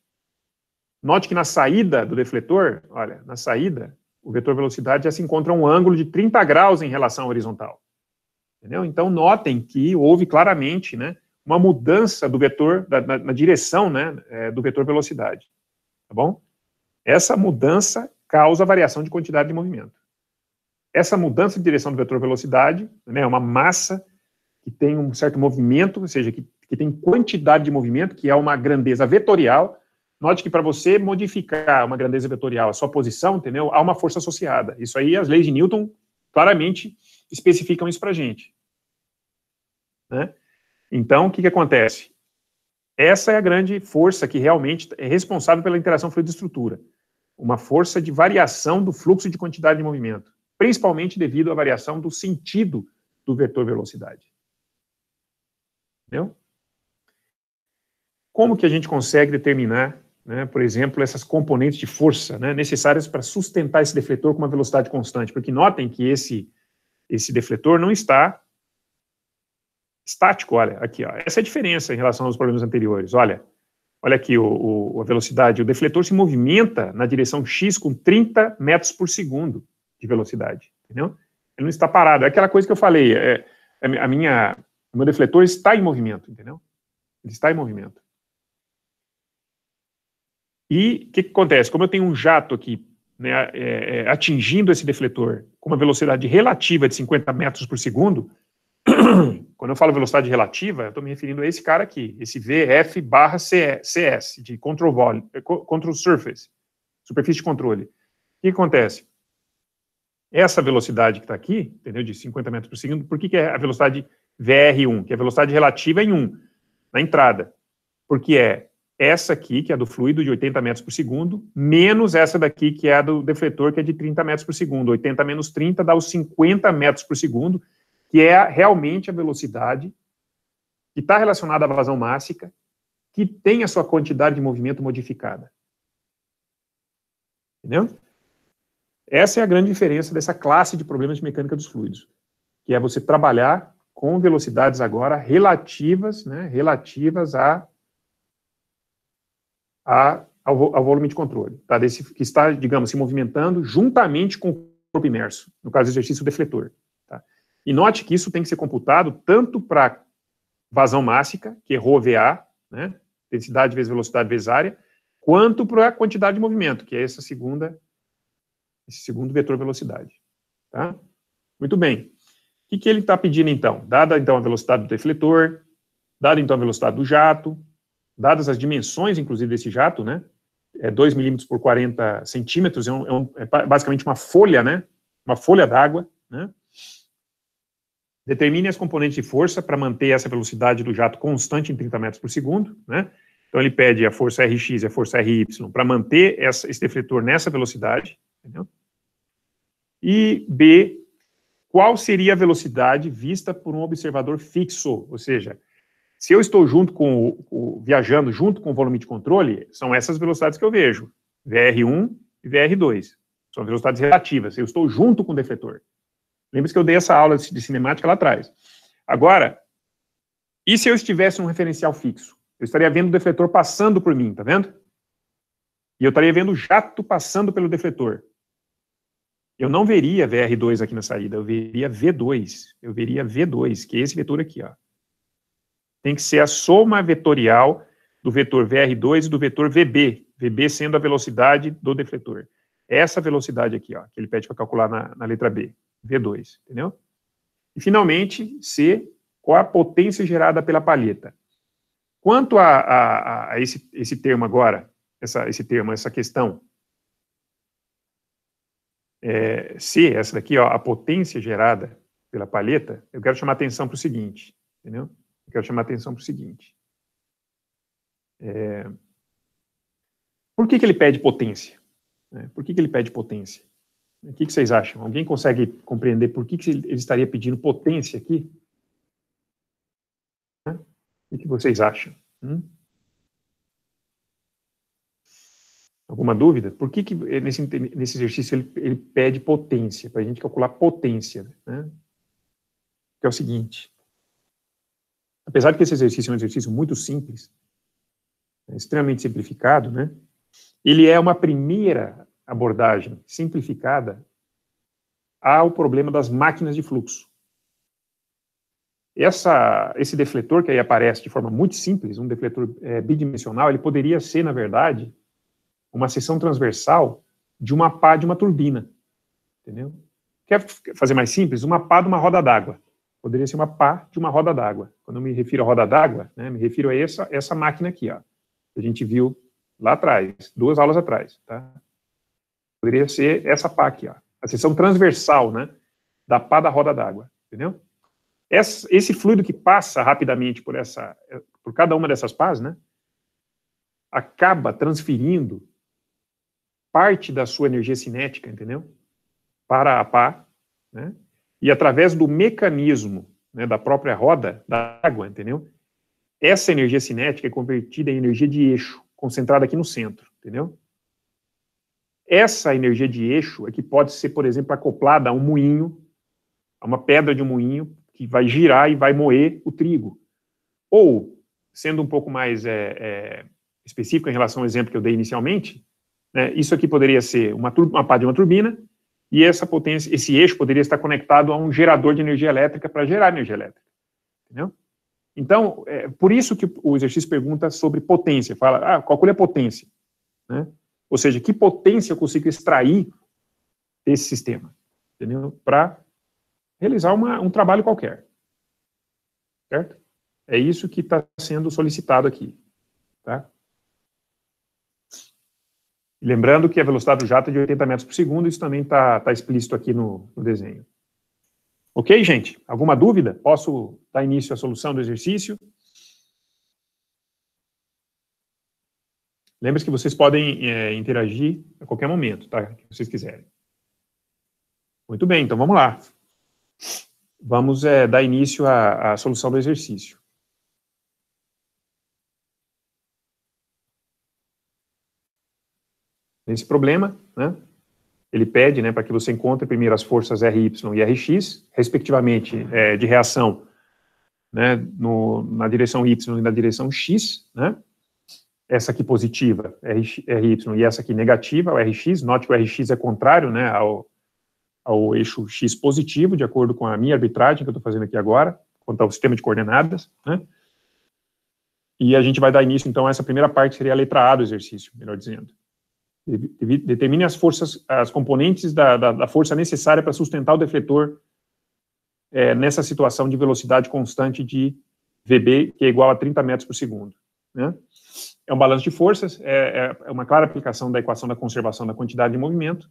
Note que na saída do defletor, olha, na saída, o vetor velocidade já se encontra um ângulo de 30 graus em relação à horizontal. Entendeu? Então, notem que houve claramente né, uma mudança do vetor, da, na, na direção né, é, do vetor velocidade. Tá bom? Essa mudança causa variação de quantidade de movimento. Essa mudança de direção do vetor velocidade né, é né, uma massa que tem um certo movimento, ou seja, que, que tem quantidade de movimento, que é uma grandeza vetorial. Note que para você modificar uma grandeza vetorial, a sua posição, entendeu? Há uma força associada. Isso aí, as leis de Newton claramente especificam isso para a gente. Né? Então, o que, que acontece? Essa é a grande força que realmente é responsável pela interação fluido-estrutura uma força de variação do fluxo de quantidade de movimento, principalmente devido à variação do sentido do vetor velocidade. Entendeu? Como que a gente consegue determinar, né, por exemplo, essas componentes de força né, necessárias para sustentar esse defletor com uma velocidade constante? Porque notem que esse, esse defletor não está estático, olha, aqui, ó, essa é a diferença em relação aos problemas anteriores. Olha, olha aqui o, o, a velocidade, o defletor se movimenta na direção X com 30 metros por segundo de velocidade, entendeu? Ele não está parado, é aquela coisa que eu falei, é, é, a minha, o meu defletor está em movimento, entendeu? Ele está em movimento. E o que, que, acontece? Como eu tenho um jato aqui né, é, é atingindo esse defletor com uma velocidade relativa de 50 metros por segundo, Quando eu falo velocidade relativa, eu estou me referindo a esse cara aqui, esse VF barra CS, de control, volume, eh, control surface, superfície de controle. O que acontece? Essa velocidade que está aqui, entendeu, de 50 metros por segundo, por que, que é a velocidade VR1, que é a velocidade relativa em 1, na entrada? Porque é essa aqui, que é a do fluido, de 80 metros por segundo, menos essa daqui, que é a do defletor, que é de 30 metros por segundo. 80 menos 30 dá os 50 metros por segundo, que é realmente a velocidade, que está relacionada à vazão mássica, que tem a sua quantidade de movimento modificada. Entendeu? Essa é a grande diferença dessa classe de problemas de mecânica dos fluidos, que é você trabalhar com velocidades agora relativas, né, relativas a, a ao, ao, volume de controle, tá? Desse, que está, digamos, se movimentando juntamente com o corpo imerso, no caso, exercício defletor. E note que isso tem que ser computado tanto para vazão mássica, que errou é VA, né, densidade vezes velocidade vezes área, quanto para a quantidade de movimento, que é essa segunda, esse segundo vetor velocidade. Tá? Muito bem. O que, que ele está pedindo, então? Dada, então, a velocidade do defletor, dada, então, a velocidade do jato, dadas as dimensões, inclusive, desse jato, né? É 2 milímetros por 40 centímetros, é, um, é, um, é basicamente uma folha, né? Uma folha d'água, né? Determine as componentes de força para manter essa velocidade do jato constante em 30 metros por segundo, né? Então ele pede a força Rx e a força Ry para manter essa, esse defletor nessa velocidade, entendeu? E B, qual seria a velocidade vista por um observador fixo, ou seja, se eu estou junto com o, o, viajando junto com o volume de controle, são essas velocidades que eu vejo, VR1 e VR2. São velocidades relativas. Eu estou junto com o defletor. Lembra que eu dei essa aula de cinemática lá atrás. Agora, e se eu estivesse num referencial fixo? Eu estaria vendo o defletor passando por mim, tá vendo? E eu estaria vendo o jato passando pelo defletor. Eu não veria VR2 aqui na saída, eu veria V2. Eu veria V2, que é esse vetor aqui, ó. Tem que ser a soma vetorial do vetor VR2 e do vetor VB, VB sendo a velocidade do defletor. Essa velocidade aqui, ó, que ele pede para calcular na, na letra B. V2, entendeu? E, finalmente, C, qual a potência gerada pela palheta? Quanto a, a, a esse, esse termo agora, essa, esse termo, essa questão, é, C, essa daqui, ó, a potência gerada pela palheta, eu quero chamar atenção para o seguinte, entendeu? Eu quero chamar atenção para o seguinte. É, por que, que ele pede potência? Né? Por que, que ele pede potência? O que, que vocês acham? Alguém consegue compreender por que, que ele estaria pedindo potência aqui? O que vocês acham? Hum? Alguma dúvida? Por que, que eh, nesse, nesse exercício ele, ele pede potência, para a gente calcular potência? Né? Que é o seguinte: apesar de que esse exercício é um exercício muito simples, é extremamente simplificado, né? ele é uma primeira abordagem simplificada ao problema das máquinas de fluxo. Essa, esse defletor que aí aparece de forma muito simples, um defletor é, bidimensional, ele poderia ser, na verdade, uma seção transversal de uma pá de uma turbina. Entendeu? Quer fazer mais simples? Uma pá de uma roda d'água. Poderia ser uma pá de uma roda d'água. Quando eu me refiro a roda d'água, né, me refiro a essa, essa máquina aqui, ó, que a gente viu lá atrás, duas aulas atrás. Tá? Poderia ser essa pá aqui, ó, a assim, seção transversal, né, da pá da roda d'água, entendeu? esse fluido que passa rapidamente por essa, eh, por cada uma dessas pás, né, acaba transferindo parte da sua energia cinética, entendeu? Para a pá, né? E através do mecanismo né, da própria roda da água, entendeu? Essa energia cinética é convertida em energia de eixo, concentrada aqui no centro, entendeu? Essa energia de eixo é que pode ser, por exemplo, acoplada a um moinho, a uma pedra de um moinho, que vai girar e vai moer o trigo. Ou, sendo um pouco mais é, é, específico em relação ao exemplo que eu dei inicialmente, né, isso aqui poderia ser uma, uma pá de uma turbina, e essa potência, esse eixo poderia estar conectado a um gerador de energia elétrica para gerar energia elétrica. Entendeu? Então, é por isso que o exercício pergunta sobre potência. Fala, ah, calcule a potência. Né? Ou seja, que potência eu consigo extrair desse sistema para realizar uma, um trabalho qualquer. Certo? É isso que está sendo solicitado aqui. Tá? Lembrando que a velocidade do jato é de 80 metros por segundo, isso também está tá explícito aqui no, no desenho. Ok, gente? Alguma dúvida? Posso dar início à solução do exercício? Lembre-se que vocês podem é, interagir a qualquer momento, tá? Que vocês quiserem. Muito bem, então vamos lá. Vamos é, dar início à, à solução do exercício. Nesse problema, né, ele pede né, para que você encontre primeiro as forças RY e RX, respectivamente, é, de reação né, no, na direção Y e na direção X, né, essa aqui positiva, RY, e essa aqui negativa, o RX, note que o RX é contrário né, ao, ao eixo X positivo, de acordo com a minha arbitragem que eu estou fazendo aqui agora, quanto ao sistema de coordenadas, né? E a gente vai dar início, então, a essa primeira parte seria a letra A do exercício, melhor dizendo. Determine as forças, as componentes da, da, da força necessária para sustentar o defletor é, nessa situação de velocidade constante de VB, que é igual a 30 metros por segundo, né? é um balanço de forças, é, é, é uma clara aplicação da equação da conservação da quantidade de movimento.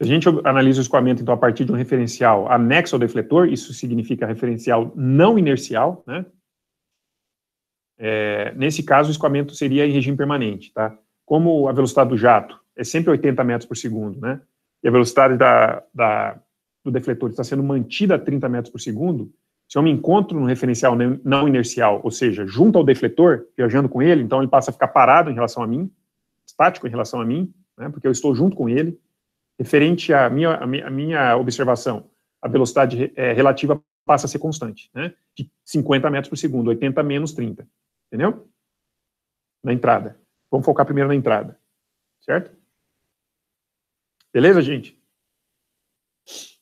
Se a gente analisa o escoamento, então, a partir de um referencial anexo ao defletor, isso significa referencial não inercial, né? É, nesse caso, o escoamento seria em regime permanente, tá? Como a velocidade do jato é sempre 80 metros por segundo, né? E a velocidade da, da, do defletor está sendo mantida a 30 metros por segundo, se eu me encontro no referencial não inercial, ou seja, junto ao defletor, viajando com ele, então ele passa a ficar parado em relação a mim, estático em relação a mim, né, porque eu estou junto com ele, referente à minha, à minha observação, a velocidade é, relativa passa a ser constante, né, de 50 metros por segundo, 80 menos 30, entendeu? Na entrada. Vamos focar primeiro na entrada, certo? Beleza, gente?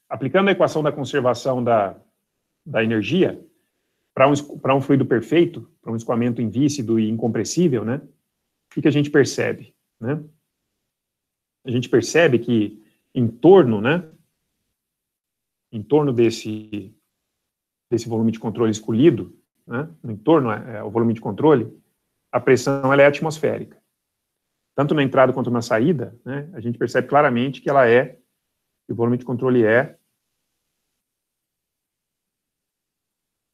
Aplicando a equação da conservação da da energia para um, um fluido perfeito, para um escoamento invícido e incompressível, né? O que, que a gente percebe, né? A gente percebe que em torno, né? Em torno desse, desse volume de controle escolhido, né? no entorno é, é, o volume de controle, a pressão ela é atmosférica. Tanto na entrada quanto na saída, né? A gente percebe claramente que ela é, que o volume de controle é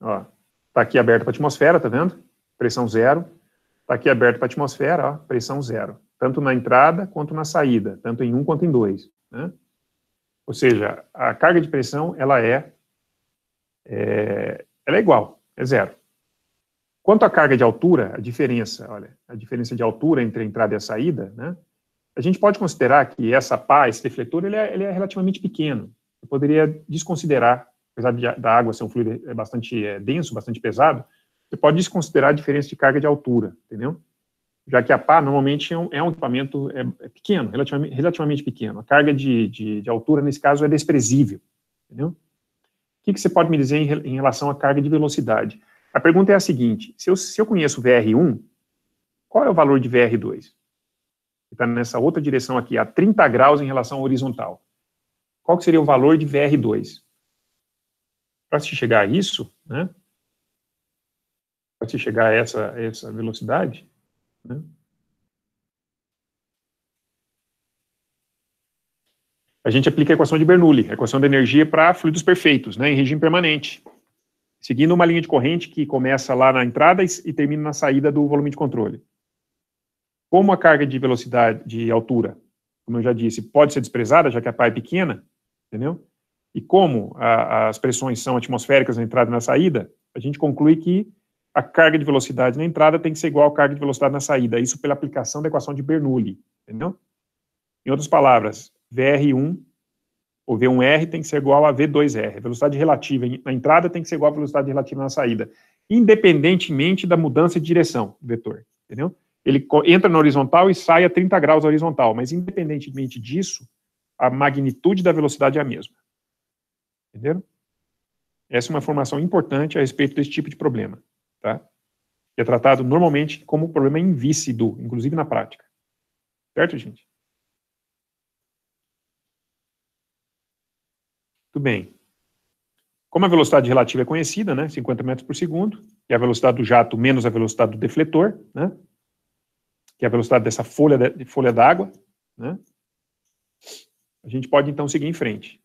Ó, tá aqui aberto para a atmosfera, tá vendo? Pressão zero. Tá aqui aberto para a atmosfera, ó, pressão zero. Tanto na entrada quanto na saída, tanto em um quanto em dois. Né? Ou seja, a carga de pressão ela é, é, ela é igual, é zero. Quanto à carga de altura, a diferença, olha, a diferença de altura entre a entrada e a saída, né? A gente pode considerar que essa pá, esse defletor, ele é, ele é relativamente pequeno. Eu poderia desconsiderar apesar de, da água ser um fluido é, bastante é, denso, bastante pesado, você pode desconsiderar a diferença de carga de altura, entendeu? Já que a pá normalmente é um, é um equipamento é, é pequeno, relativamente, relativamente, pequeno. A carga de, de, de, altura, nesse caso, é desprezível, entendeu? O que, que você pode me dizer em, em, relação à carga de velocidade? A pergunta é a seguinte, se eu, se eu conheço VR1, qual é o valor de VR2? Está nessa outra direção aqui, a 30 graus em relação ao horizontal. Qual seria o valor de VR2? para se chegar a isso, né, para se chegar a essa, essa velocidade, né, a gente aplica a equação de Bernoulli, a equação da energia para fluidos perfeitos, né, em regime permanente, seguindo uma linha de corrente que começa lá na entrada e termina na saída do volume de controle. Como a carga de velocidade, de altura, como eu já disse, pode ser desprezada, já que a pá é pequena, entendeu? e como a, as pressões são atmosféricas na entrada e na saída, a gente conclui que a carga de velocidade na entrada tem que ser igual à carga de velocidade na saída, isso pela aplicação da equação de Bernoulli, entendeu? Em outras palavras, VR1 ou V1R tem que ser igual a V2R. Velocidade relativa na entrada tem que ser igual à velocidade relativa na saída, independentemente da mudança de direção do vetor, entendeu? Ele entra na horizontal e sai a 30 graus horizontal, mas independentemente disso, a magnitude da velocidade é a mesma. Entenderam? Essa é uma informação importante a respeito desse tipo de problema, tá? é tratado normalmente como problema invícido, inclusive na prática. Certo, gente? Tudo bem. Como a velocidade relativa é conhecida, né, 50 metros por segundo, que é a velocidade do jato menos a velocidade do defletor, né, que é a velocidade dessa folha de, folha d'água, né, a gente pode então seguir em frente.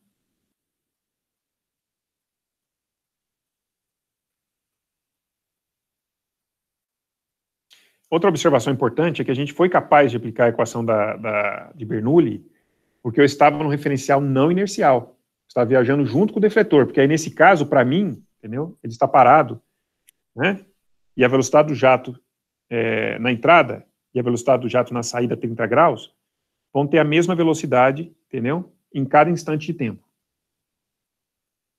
Outra observação importante é que a gente foi capaz de aplicar a equação da, da, de Bernoulli porque eu estava no referencial não inercial. Eu estava viajando junto com o defletor, porque aí nesse caso, para mim, entendeu? Ele está parado, né? E a velocidade do jato é, na entrada e a velocidade do jato na saída 30 graus vão ter a mesma velocidade, entendeu? Em cada instante de tempo.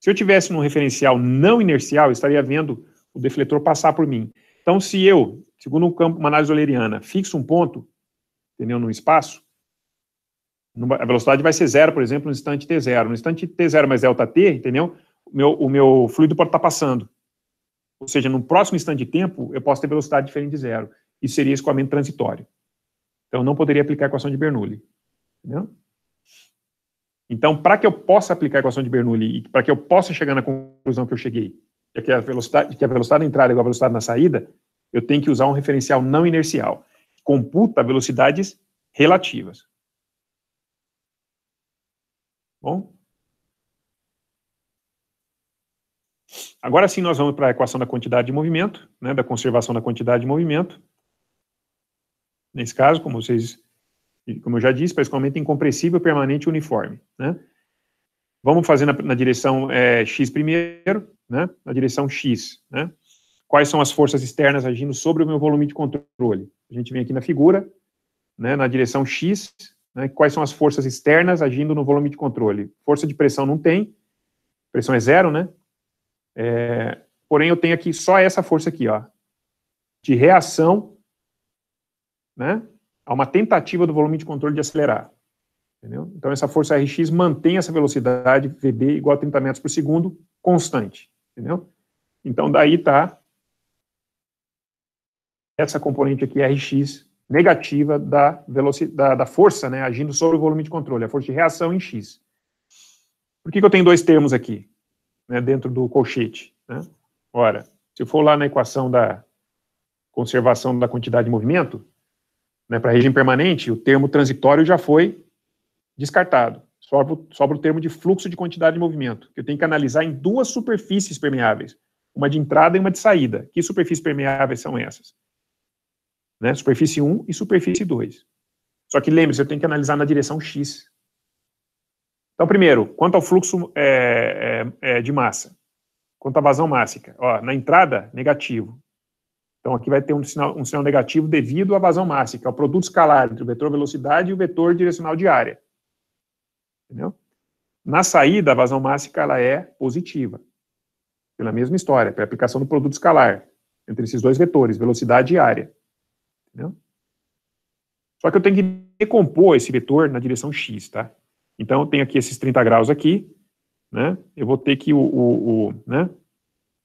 Se eu tivesse num referencial não inercial, eu estaria vendo o defletor passar por mim. Então, se eu segundo um campo, uma análise oleriana, fixa um ponto, entendeu, num espaço, a velocidade vai ser zero, por exemplo, no instante t0. No instante t0 mais delta t, entendeu, o meu, o meu fluido pode estar tá passando. Ou seja, no próximo instante de tempo, eu posso ter velocidade diferente de zero. Isso seria escoamento transitório. Então, eu não poderia aplicar a equação de Bernoulli. Entendeu? Então, para que eu possa aplicar a equação de Bernoulli e para que eu possa chegar na conclusão que eu cheguei, que a velocidade, que a velocidade na entrada é igual à velocidade na saída, eu tenho que usar um referencial não inercial, computa velocidades relativas. Bom? Agora sim nós vamos para a equação da quantidade de movimento, né, da conservação da quantidade de movimento. Nesse caso, como vocês, como eu já disse, principalmente incompressível, permanente e uniforme. Né? Vamos fazer na, na direção é, x primeiro, né, na direção x. Né? quais são as forças externas agindo sobre o meu volume de controle. A gente vem aqui na figura, né, na direção X, né, quais são as forças externas agindo no volume de controle. Força de pressão não tem, pressão é zero, né? É, porém, eu tenho aqui só essa força aqui, ó, de reação né, a uma tentativa do volume de controle de acelerar. Entendeu? Então, essa força Rx mantém essa velocidade, Vb igual a 30 metros por segundo, constante. Entendeu? Então, daí está essa componente aqui, Rx, negativa da, velocidade, da, força, né, agindo sobre o volume de controle, a força de reação em X. Por que, que eu tenho dois termos aqui, né, dentro do colchete? Né? Ora, se eu for lá na equação da conservação da quantidade de movimento, né, para regime permanente, o termo transitório já foi descartado. Sobra, sobra o termo de fluxo de quantidade de movimento, que eu tenho que analisar em duas superfícies permeáveis, uma de entrada e uma de saída. Que superfícies permeáveis são essas? né? Superfície 1 e superfície 2. Só que lembre-se, eu tenho que analisar na direção X. Então, primeiro, quanto ao fluxo é, é, é, de massa, quanto à vazão mássica. Ó, na entrada, negativo. Então, aqui vai ter um sinal, um sinal negativo devido à vazão mássica, ao é produto escalar entre o vetor velocidade e o vetor direcional de área. Entendeu? Na saída, a vazão mássica ela é positiva. Pela mesma história, pela aplicação do produto escalar entre esses dois vetores, velocidade e área. Entendeu? Só que eu tenho que decompor esse vetor na direção x, tá? Então, eu tenho aqui esses 30 graus aqui, né? Eu vou ter que o, o, o né?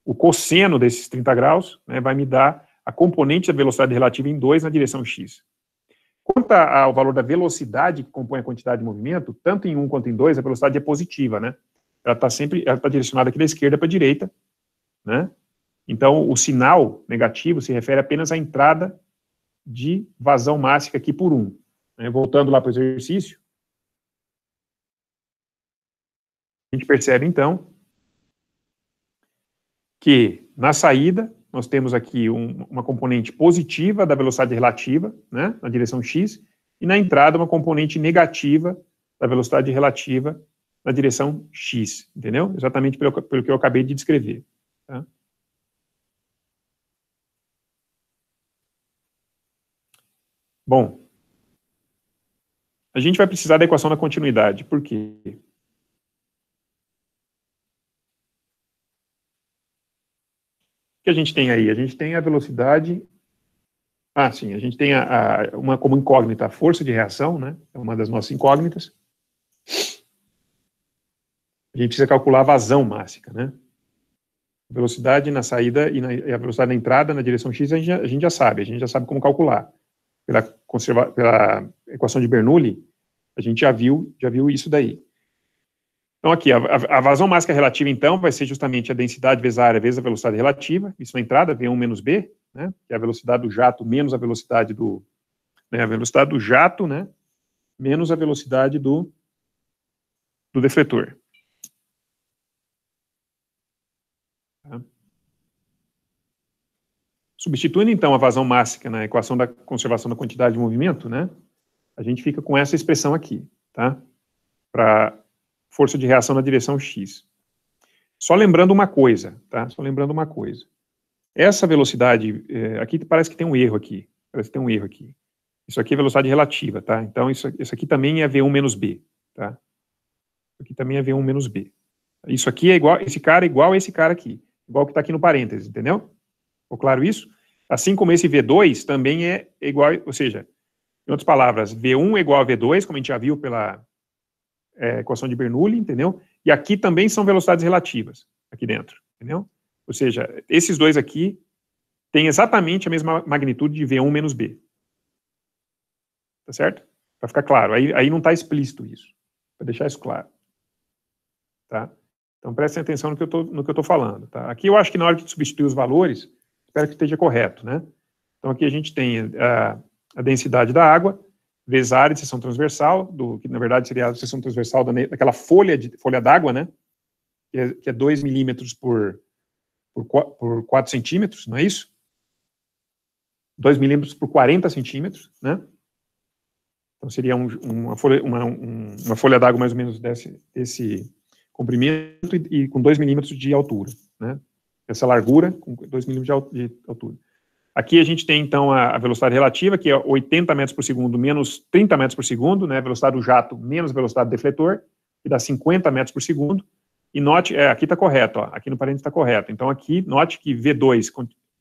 o cosseno desses 30 graus né, vai me dar a componente da velocidade relativa em 2 na direção x. Quanto ao valor da velocidade que compõe a quantidade de movimento, tanto em 1 um quanto em 2, a velocidade é positiva, né? Ela está sempre, ela está direcionada aqui da esquerda para a direita, né? Então, o sinal negativo se refere apenas à entrada de vazão mássica aqui por 1. Né? Voltando lá para o exercício, a gente percebe, então, que na saída nós temos aqui um, uma componente positiva da velocidade relativa, né, na direção x, e na entrada uma componente negativa da velocidade relativa na direção x, entendeu? Exatamente pelo, pelo que eu acabei de descrever. Tá? Bom, a gente vai precisar da equação da continuidade. Por quê? O que a gente tem aí? A gente tem a velocidade... Ah, sim, a gente tem a, a, uma como incógnita a força de reação, né? É uma das nossas incógnitas. A gente precisa calcular a vazão mássica, né? Velocidade na saída e, na, e a velocidade na entrada na direção x a gente, já, a gente já sabe, a gente já sabe como calcular pela, pela equação de Bernoulli, a gente já viu, já viu isso daí. Então, aqui, a, a vazão máscara relativa, então, vai ser justamente a densidade vezes a área vezes a velocidade relativa, isso na entrada, V1 menos B, né, que é a velocidade do jato menos a velocidade do... Né, a velocidade do jato, né, menos a velocidade do, do defletor. Substituindo então a vazão mássica na né, equação da conservação da quantidade de movimento, né, a gente fica com essa expressão aqui, tá? Para força de reação na direção x. Só lembrando uma coisa, tá? Só lembrando uma coisa. Essa velocidade, é, aqui parece que tem um erro aqui, parece que tem um erro aqui. Isso aqui é velocidade relativa, tá? Então isso, isso aqui também é v1 menos b, tá? Isso aqui também é v1 menos b. Isso aqui é igual, esse cara é igual a esse cara aqui, igual que está aqui no parênteses, entendeu? Ficou claro isso? Assim como esse V2 também é igual, ou seja, em outras palavras, V1 é igual a V2, como a gente já viu pela é, equação de Bernoulli, entendeu? E aqui também são velocidades relativas, aqui dentro, entendeu? Ou seja, esses dois aqui têm exatamente a mesma magnitude de V1 menos B. Tá certo? Para ficar claro, aí, aí não está explícito isso. Para deixar isso claro. Tá? Então prestem atenção no que eu estou falando. Tá? Aqui eu acho que na hora que substituir os valores, Espero que esteja correto, né? Então, aqui a gente tem a, ah, a densidade da água, vezes a área de seção transversal, do, que na verdade seria a seção transversal da, daquela folha de folha d'água, né? Que é, que é 2 milímetros por, por, por 4 centímetros, não é isso? 2 milímetros por 40 centímetros, né? Então seria um, uma folha, uma, um, uma folha d'água mais ou menos desse, desse comprimento e, e com 2 milímetros de altura, né? essa largura, com 2 milímetros de altura. Aqui a gente tem, então, a velocidade relativa, que é 80 metros por segundo menos 30 metros por segundo, né, velocidade do jato menos velocidade do defletor, que dá 50 metros por segundo. E note, é, aqui está correto, ó, aqui no parênteses está correto. Então, aqui, note que V2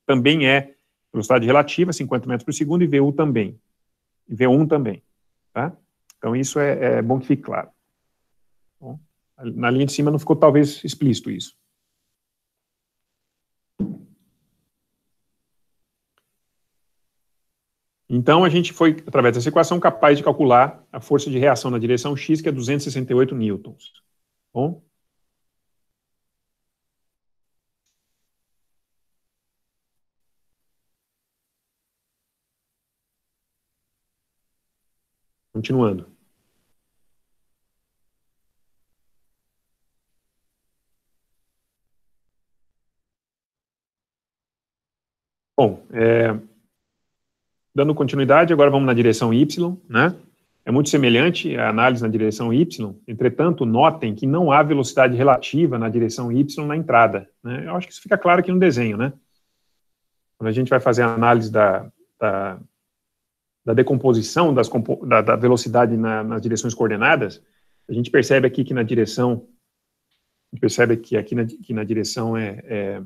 também é velocidade relativa, 50 metros por segundo, e VU também. E V1 também. Tá? Então, isso é, é bom que fique claro. Bom, na linha de cima não ficou, talvez, explícito isso. Então, a gente foi, através dessa equação, capaz de calcular a força de reação na direção x, que é 268 newtons. Bom? Continuando. Bom, é, dando continuidade, agora vamos na direção Y, né? É muito semelhante a análise na direção Y, entretanto, notem que não há velocidade relativa na direção Y na entrada. Né? Eu acho que isso fica claro aqui no desenho, né? Quando a gente vai fazer a análise da, da, da decomposição das, da, da velocidade na, nas direções coordenadas, a gente percebe aqui que na direção, a gente percebe que aqui na, que na direção é, é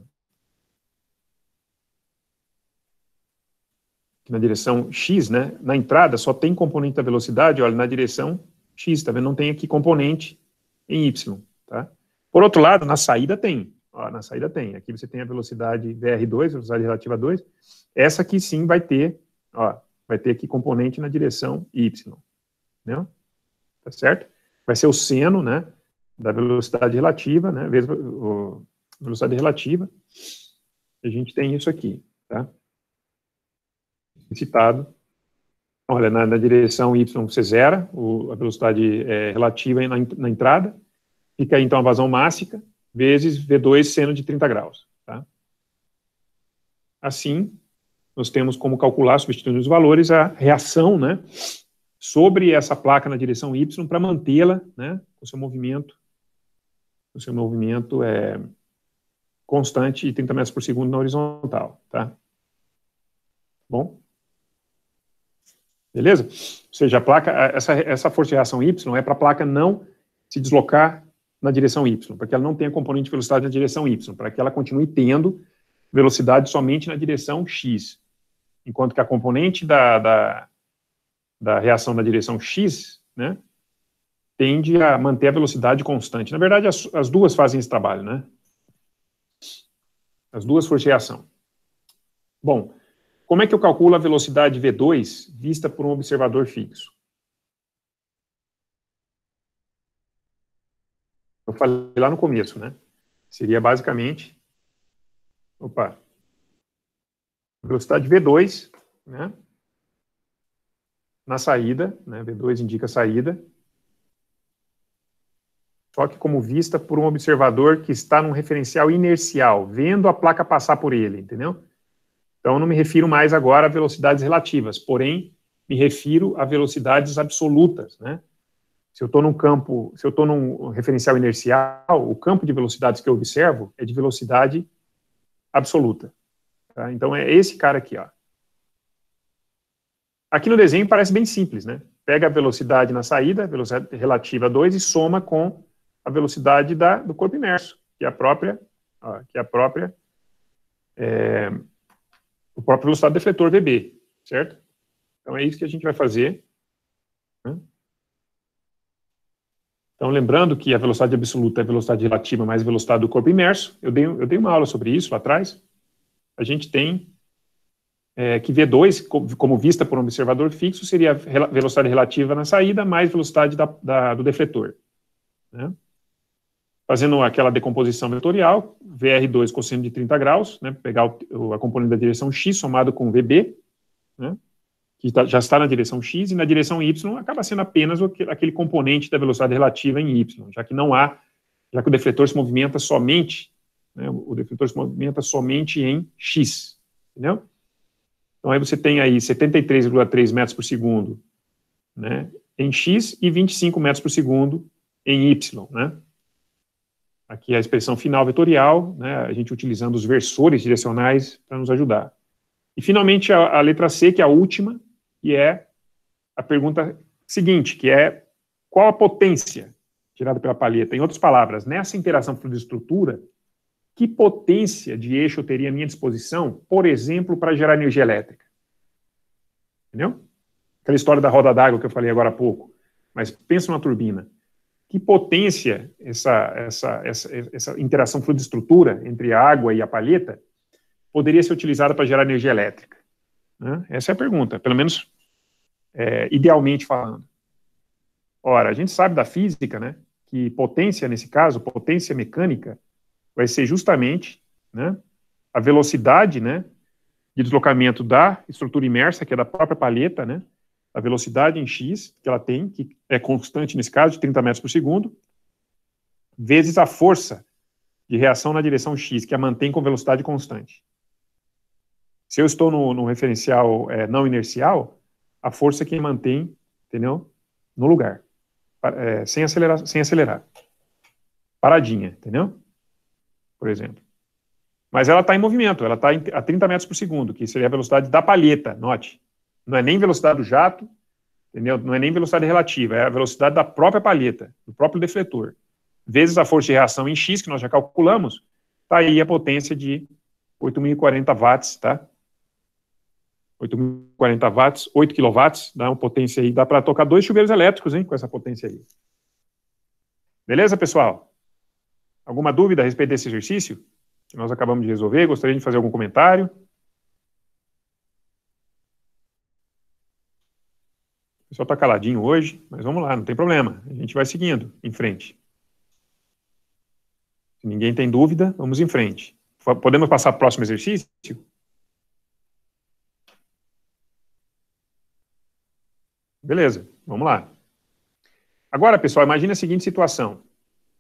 na direção X, né, na entrada só tem componente da velocidade, olha, na direção X, tá vendo? Não tem aqui componente em Y, tá? Por outro lado, na saída tem, ó, na saída tem. Aqui você tem a velocidade VR2, velocidade relativa 2. Essa aqui sim vai ter, ó, vai ter aqui componente na direção Y, né? Tá certo? Vai ser o seno, né, da velocidade relativa, né, velocidade relativa. A gente tem isso aqui, tá? citado, olha, na, na direção Y você zera o, a velocidade é, relativa na, na, entrada, fica então a vazão mássica, vezes V2 seno de 30 graus. Tá? Assim, nós temos como calcular, substituindo os valores, a reação né, sobre essa placa na direção Y para mantê-la né, com seu movimento, com seu movimento é, constante e 30 metros por segundo na horizontal. Tá? Bom, Beleza? Ou seja, a placa, essa, essa força de reação Y é para a placa não se deslocar na direção Y, para que ela não tenha componente de velocidade na direção Y, para que ela continue tendo velocidade somente na direção X. Enquanto que a componente da, da, da reação na direção X, né, tende a manter a velocidade constante. Na verdade, as, as duas fazem esse trabalho, né? As duas forças de reação. Bom, como é que eu calculo a velocidade V2 vista por um observador fixo? Eu falei lá no começo, né? Seria basicamente, opa, velocidade V2, né? Na saída, né? V2 indica saída. Só que como vista por um observador que está num referencial inercial, vendo a placa passar por ele, entendeu? Então, não me refiro mais agora a velocidades relativas, porém, me refiro a velocidades absolutas, né? Se eu estou num campo, se eu estou num referencial inercial, o campo de velocidades que eu observo é de velocidade absoluta. Tá? Então é esse cara aqui, ó. Aqui no desenho parece bem simples, né? Pega a velocidade na saída, velocidade relativa a 2, e soma com a velocidade da, do corpo imerso, que é a própria, ó, que é a própria é, o próprio velocidade defletor VB, certo? Então, é isso que a gente vai fazer. Né? Então, lembrando que a velocidade absoluta é a velocidade relativa mais a velocidade do corpo imerso. Eu dei, eu dei uma aula sobre isso lá atrás. A gente tem é, que V2, como vista por um observador fixo, seria a velocidade relativa na saída mais velocidade da, da, do defletor. Né? fazendo aquela decomposição vetorial, VR2 cosseno de 30 graus, né, pegar o, a componente da direção x somado com VB, né, que tá, já está na direção x, e na direção y acaba sendo apenas aquele componente da velocidade relativa em y, já que não há, já que o defletor se movimenta somente, né, o defletor se movimenta somente em x, entendeu? Então aí você tem aí 73,3 metros por segundo né, em x e 25 metros por segundo em y, né? aqui é a expressão final vetorial, né, a gente utilizando os versores direcionais para nos ajudar. E, finalmente, a, a, letra C, que é a última, e é a pergunta seguinte, que é qual a potência tirada pela palheta? Em outras palavras, nessa interação fluido-estrutura, que potência de eixo eu teria à minha disposição, por exemplo, para gerar energia elétrica? Entendeu? Aquela história da roda d'água que eu falei agora há pouco. Mas pensa numa turbina que potencia essa, essa, essa, essa interação fluido-estrutura entre a água e a palheta poderia ser utilizada para gerar energia elétrica? Né? Essa é a pergunta, pelo menos é, idealmente falando. Ora, a gente sabe da física, né, que potência, nesse caso, potência mecânica, vai ser justamente né, a velocidade né, de deslocamento da estrutura imersa, que é da própria palheta, né, a velocidade em x que ela tem, que é constante nesse caso, de 30 metros por segundo, vezes a força de reação na direção x, que a mantém com velocidade constante. Se eu estou no, no referencial é, não inercial, a força é que mantém, entendeu? No lugar, é, sem, acelerar, sem acelerar. Paradinha, entendeu? Por exemplo. Mas ela está em movimento, ela está a 30 metros por segundo, que seria a velocidade da palheta, note. Não é nem velocidade do jato, entendeu? Não é nem velocidade relativa, é a velocidade da própria palheta, do próprio defletor. Vezes a força de reação em X, que nós já calculamos, está aí a potência de 8.040 watts, tá? 8.040 watts, 8 quilowatts, dá uma potência aí, dá para tocar dois chuveiros elétricos, hein, com essa potência aí. Beleza, pessoal? Alguma dúvida a respeito desse exercício que nós acabamos de resolver? Gostaria de fazer algum comentário? pessoal está caladinho hoje, mas vamos lá, não tem problema. A gente vai seguindo em frente. Se ninguém tem dúvida, vamos em frente. Podemos passar para o próximo exercício? Beleza, vamos lá. Agora, pessoal, imagine a seguinte situação.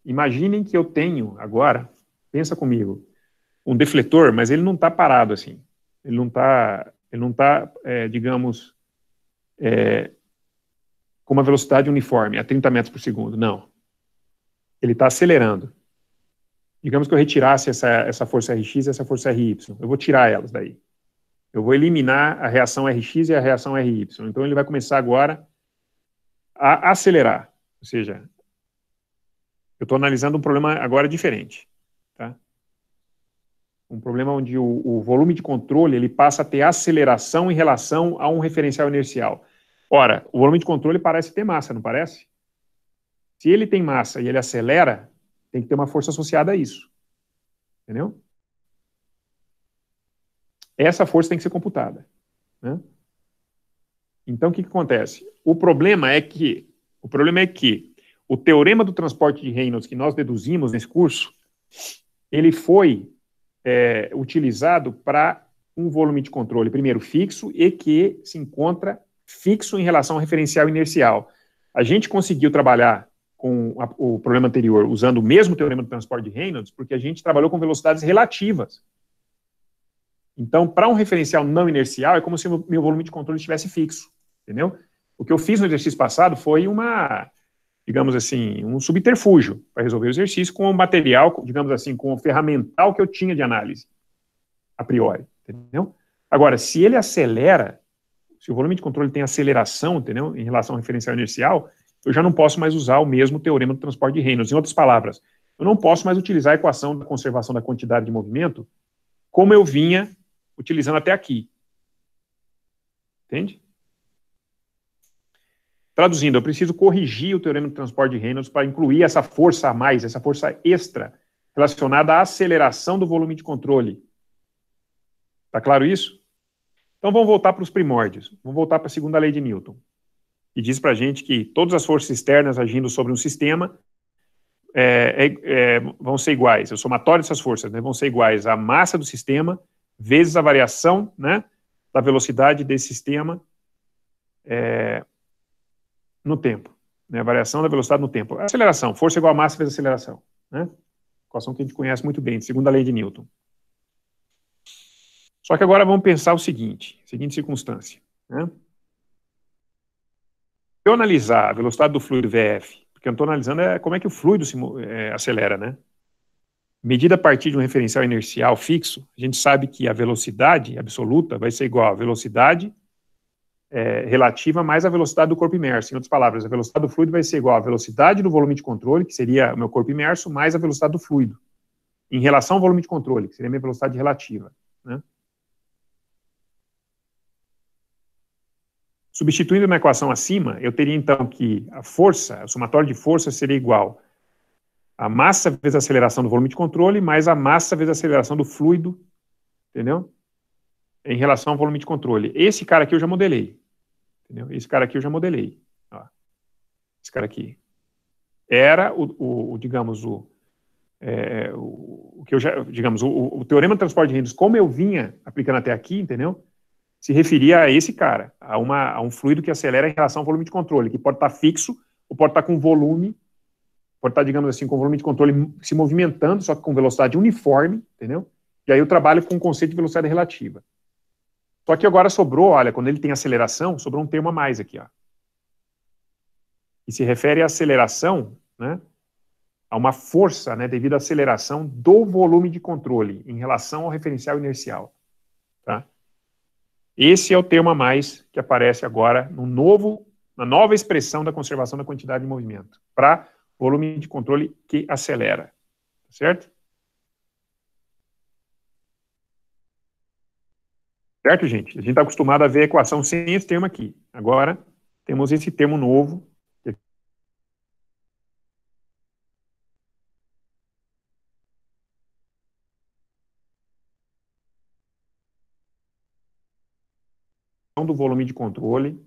Imaginem que eu tenho agora, pensa comigo, um defletor, mas ele não está parado assim. Ele não está, ele não tá, é, digamos, é, com uma velocidade uniforme, a 30 metros por segundo. Não. Ele está acelerando. Digamos que eu retirasse essa, essa força RX e essa força RY. Eu vou tirar elas daí. Eu vou eliminar a reação RX e a reação RY. Então ele vai começar agora a acelerar. Ou seja, eu estou analisando um problema agora diferente. Tá? Um problema onde o, o volume de controle ele passa a ter aceleração em relação a um referencial inercial. Ora, o volume de controle parece ter massa, não parece? Se ele tem massa e ele acelera, tem que ter uma força associada a isso. Entendeu? Essa força tem que ser computada. Né? Então, o que, que acontece? O problema é que o problema é que o teorema do transporte de Reynolds que nós deduzimos nesse curso, ele foi é, utilizado para um volume de controle, primeiro fixo, e que se encontra fixo em relação ao referencial inercial. A gente conseguiu trabalhar com a, o problema anterior usando o mesmo teorema do transporte de Reynolds, porque a gente trabalhou com velocidades relativas. Então, para um referencial não inercial, é como se o meu volume de controle estivesse fixo, entendeu? O que eu fiz no exercício passado foi uma, digamos assim, um subterfúgio para resolver o exercício com o material, digamos assim, com o ferramental que eu tinha de análise, a priori, entendeu? Agora, se ele acelera, se o volume de controle tem aceleração, entendeu? Em relação ao referencial inercial, eu já não posso mais usar o mesmo teorema do transporte de Reynolds. Em outras palavras, eu não posso mais utilizar a equação da conservação da quantidade de movimento como eu vinha utilizando até aqui. Entende? Traduzindo, eu preciso corrigir o teorema do transporte de Reynolds para incluir essa força a mais, essa força extra relacionada à aceleração do volume de controle. Tá claro isso? Então vamos voltar para os primórdios, vamos voltar para a segunda lei de Newton, que diz para a gente que todas as forças externas agindo sobre um sistema é, é, é vão ser iguais, o somatório dessas forças né, vão ser iguais à massa do sistema vezes a variação né, da velocidade desse sistema é, no tempo. Né, variação da velocidade no tempo. Aceleração, força igual a massa vezes aceleração. Né? Equação que a gente conhece muito bem, segunda lei de Newton. Só que agora vamos pensar o seguinte, seguinte circunstância. Né? Se eu analisar a velocidade do fluido VF, porque eu estou analisando é como é que o fluido se, é, acelera, né? Medida a partir de um referencial inercial fixo, a gente sabe que a velocidade absoluta vai ser igual à velocidade é, relativa mais à velocidade do corpo imerso. Em outras palavras, a velocidade do fluido vai ser igual à velocidade do volume de controle, que seria o meu corpo imerso, mais a velocidade do fluido, em relação ao volume de controle, que seria a minha velocidade relativa. Né? Substituindo na equação acima, eu teria então que a força, o somatório de força seria igual a massa vezes a aceleração do volume de controle mais a massa vezes a aceleração do fluido, entendeu? Em relação ao volume de controle. Esse cara aqui eu já modelei. Entendeu? Esse cara aqui eu já modelei. Ó. Esse cara aqui. Era o, o, o digamos, o, é, é o, que eu já, digamos, o, o teorema do transporte de Reynolds, como eu vinha aplicando até aqui, entendeu? se referia a esse cara, a, uma, a um fluido que acelera em relação ao volume de controle, que pode estar fixo ou pode estar com volume, pode estar, digamos assim, com volume de controle se movimentando, só que com velocidade uniforme, entendeu? E aí eu trabalho com o conceito de velocidade relativa. Só que agora sobrou, olha, quando ele tem aceleração, sobrou um termo a mais aqui, ó. E se refere à aceleração, né? A uma força, né, devido à aceleração do volume de controle em relação ao referencial inercial, tá? Esse é o tema mais que aparece agora no novo, na nova expressão da conservação da quantidade de movimento, para volume de controle que acelera. Tá certo? Certo, gente? A gente está acostumado a ver a equação sem esse termo aqui. Agora, temos esse termo novo redução do volume de controle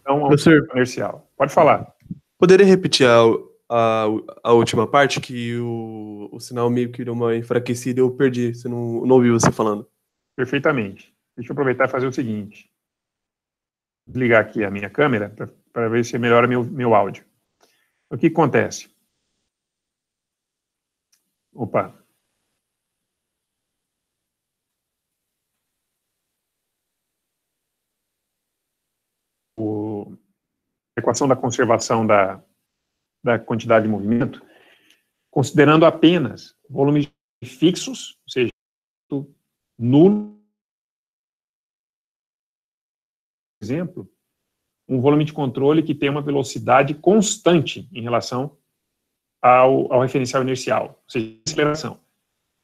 então, Professor, comercial. Pode falar. Poderia repetir a, a, a última parte, que o, o, sinal meio que deu uma enfraquecida eu perdi, você não, não ouviu você falando. Perfeitamente. Deixa eu aproveitar e fazer o seguinte. Desligar aqui a minha câmera para ver se melhora meu, meu áudio. O que acontece? Opa, equação da conservação da, da quantidade de movimento, considerando apenas volumes fixos, ou seja, nulo, exemplo, um volume de controle que tem uma velocidade constante em relação ao, ao referencial inercial, ou seja, aceleração.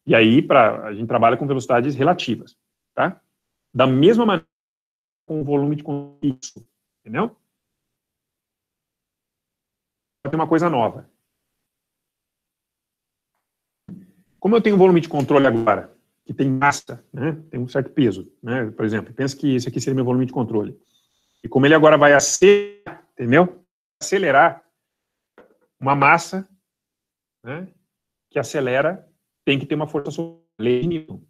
E aí, pra, a gente trabalha com velocidades relativas, tá? Da mesma maneira com o volume de controle fixo, entendeu? ter uma coisa nova. Como eu tenho um volume de controle agora, que tem massa, né, tem um certo peso, né, por exemplo, pensa que esse aqui seria meu volume de controle. E como ele agora vai acelerar, entendeu? Acelerar uma massa né, que acelera, tem que ter uma força sobre lei de Newton,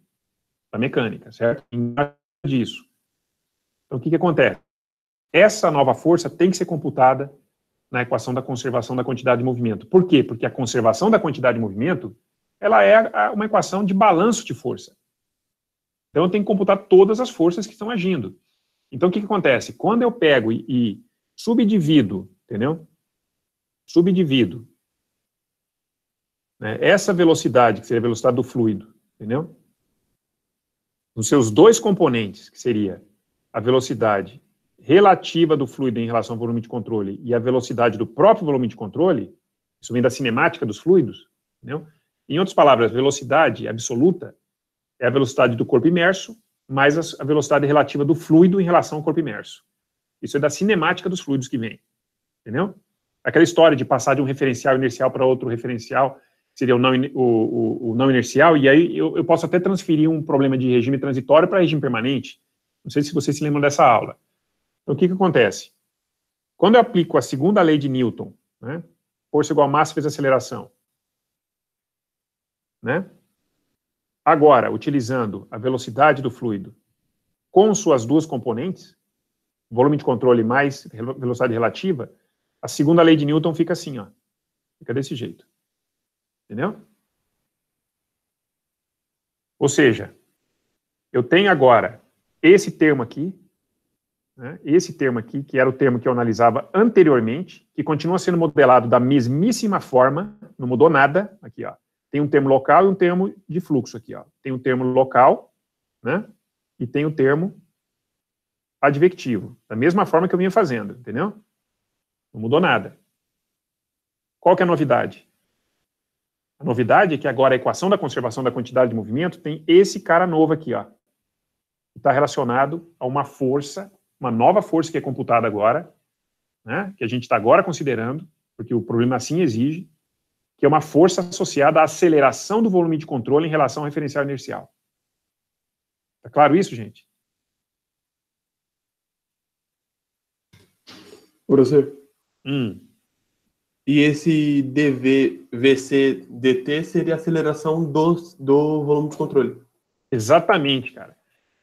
da mecânica, certo? disso. Então, o que, que acontece? Essa nova força tem que ser computada na equação da conservação da quantidade de movimento. Por quê? Porque a conservação da quantidade de movimento ela é uma equação de balanço de força. Então, eu tenho que computar todas as forças que estão agindo. Então, o que, que acontece? Quando eu pego e, e subdivido, entendeu? Subdivido né, essa velocidade, que seria a velocidade do fluido, entendeu? Nos seus dois componentes, que seria a velocidade relativa do fluido em relação ao volume de controle e a velocidade do próprio volume de controle, isso vem da cinemática dos fluidos, entendeu? Em outras palavras, velocidade absoluta é a velocidade do corpo imerso mais a velocidade relativa do fluido em relação ao corpo imerso. Isso é da cinemática dos fluidos que vem, entendeu? Aquela história de passar de um referencial inercial para outro referencial seria o não, o, o, o não inercial, e aí eu, eu posso até transferir um problema de regime transitório para regime permanente. Não sei se vocês se lembram dessa aula. Então, o que, que acontece? Quando eu aplico a segunda lei de Newton, né, força igual a massa vezes aceleração, né? Agora, utilizando a velocidade do fluido com suas duas componentes, volume de controle mais velocidade relativa, a segunda lei de Newton fica assim, ó. Fica desse jeito. Entendeu? Ou seja, eu tenho agora esse termo aqui né? Esse termo aqui, que era o termo que eu analisava anteriormente, que continua sendo modelado da mesmíssima forma, não mudou nada, aqui, ó. Tem um termo local e um termo de fluxo aqui, ó. Tem um termo local, né? E tem o um termo advectivo, da mesma forma que eu vinha fazendo, entendeu? Não mudou nada. Qual que é a novidade? A novidade é que agora a equação da conservação da quantidade de movimento tem esse cara novo aqui, ó. Está relacionado a uma força uma nova força que é computada agora, né, que a gente está agora considerando, porque o problema assim exige, que é uma força associada à aceleração do volume de controle em relação ao referencial inercial. Está claro isso, gente? Professor. Hum. E esse dt seria a aceleração do, do volume de controle. Exatamente, cara.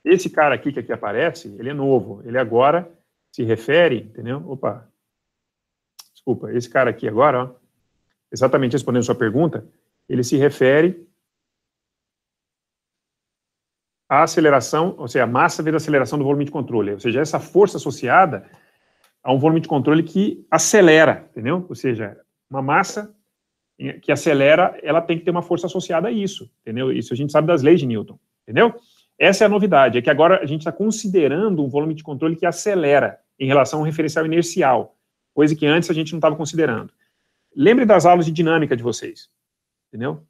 Esse cara aqui que aqui aparece, ele é novo. Ele agora se refere, entendeu? Opa. Desculpa, esse cara aqui agora, ó, exatamente respondendo sua pergunta, ele se refere à aceleração, ou seja, a massa vezes a aceleração do volume de controle, ou seja, essa força associada a um volume de controle que acelera, entendeu? Ou seja, uma massa que acelera, ela tem que ter uma força associada a isso, entendeu? Isso a gente sabe das leis de Newton, entendeu? Essa é a novidade, é que agora a gente está considerando um volume de controle que acelera em relação ao referencial inercial, coisa que antes a gente não estava considerando. Lembre das aulas de dinâmica de vocês, entendeu?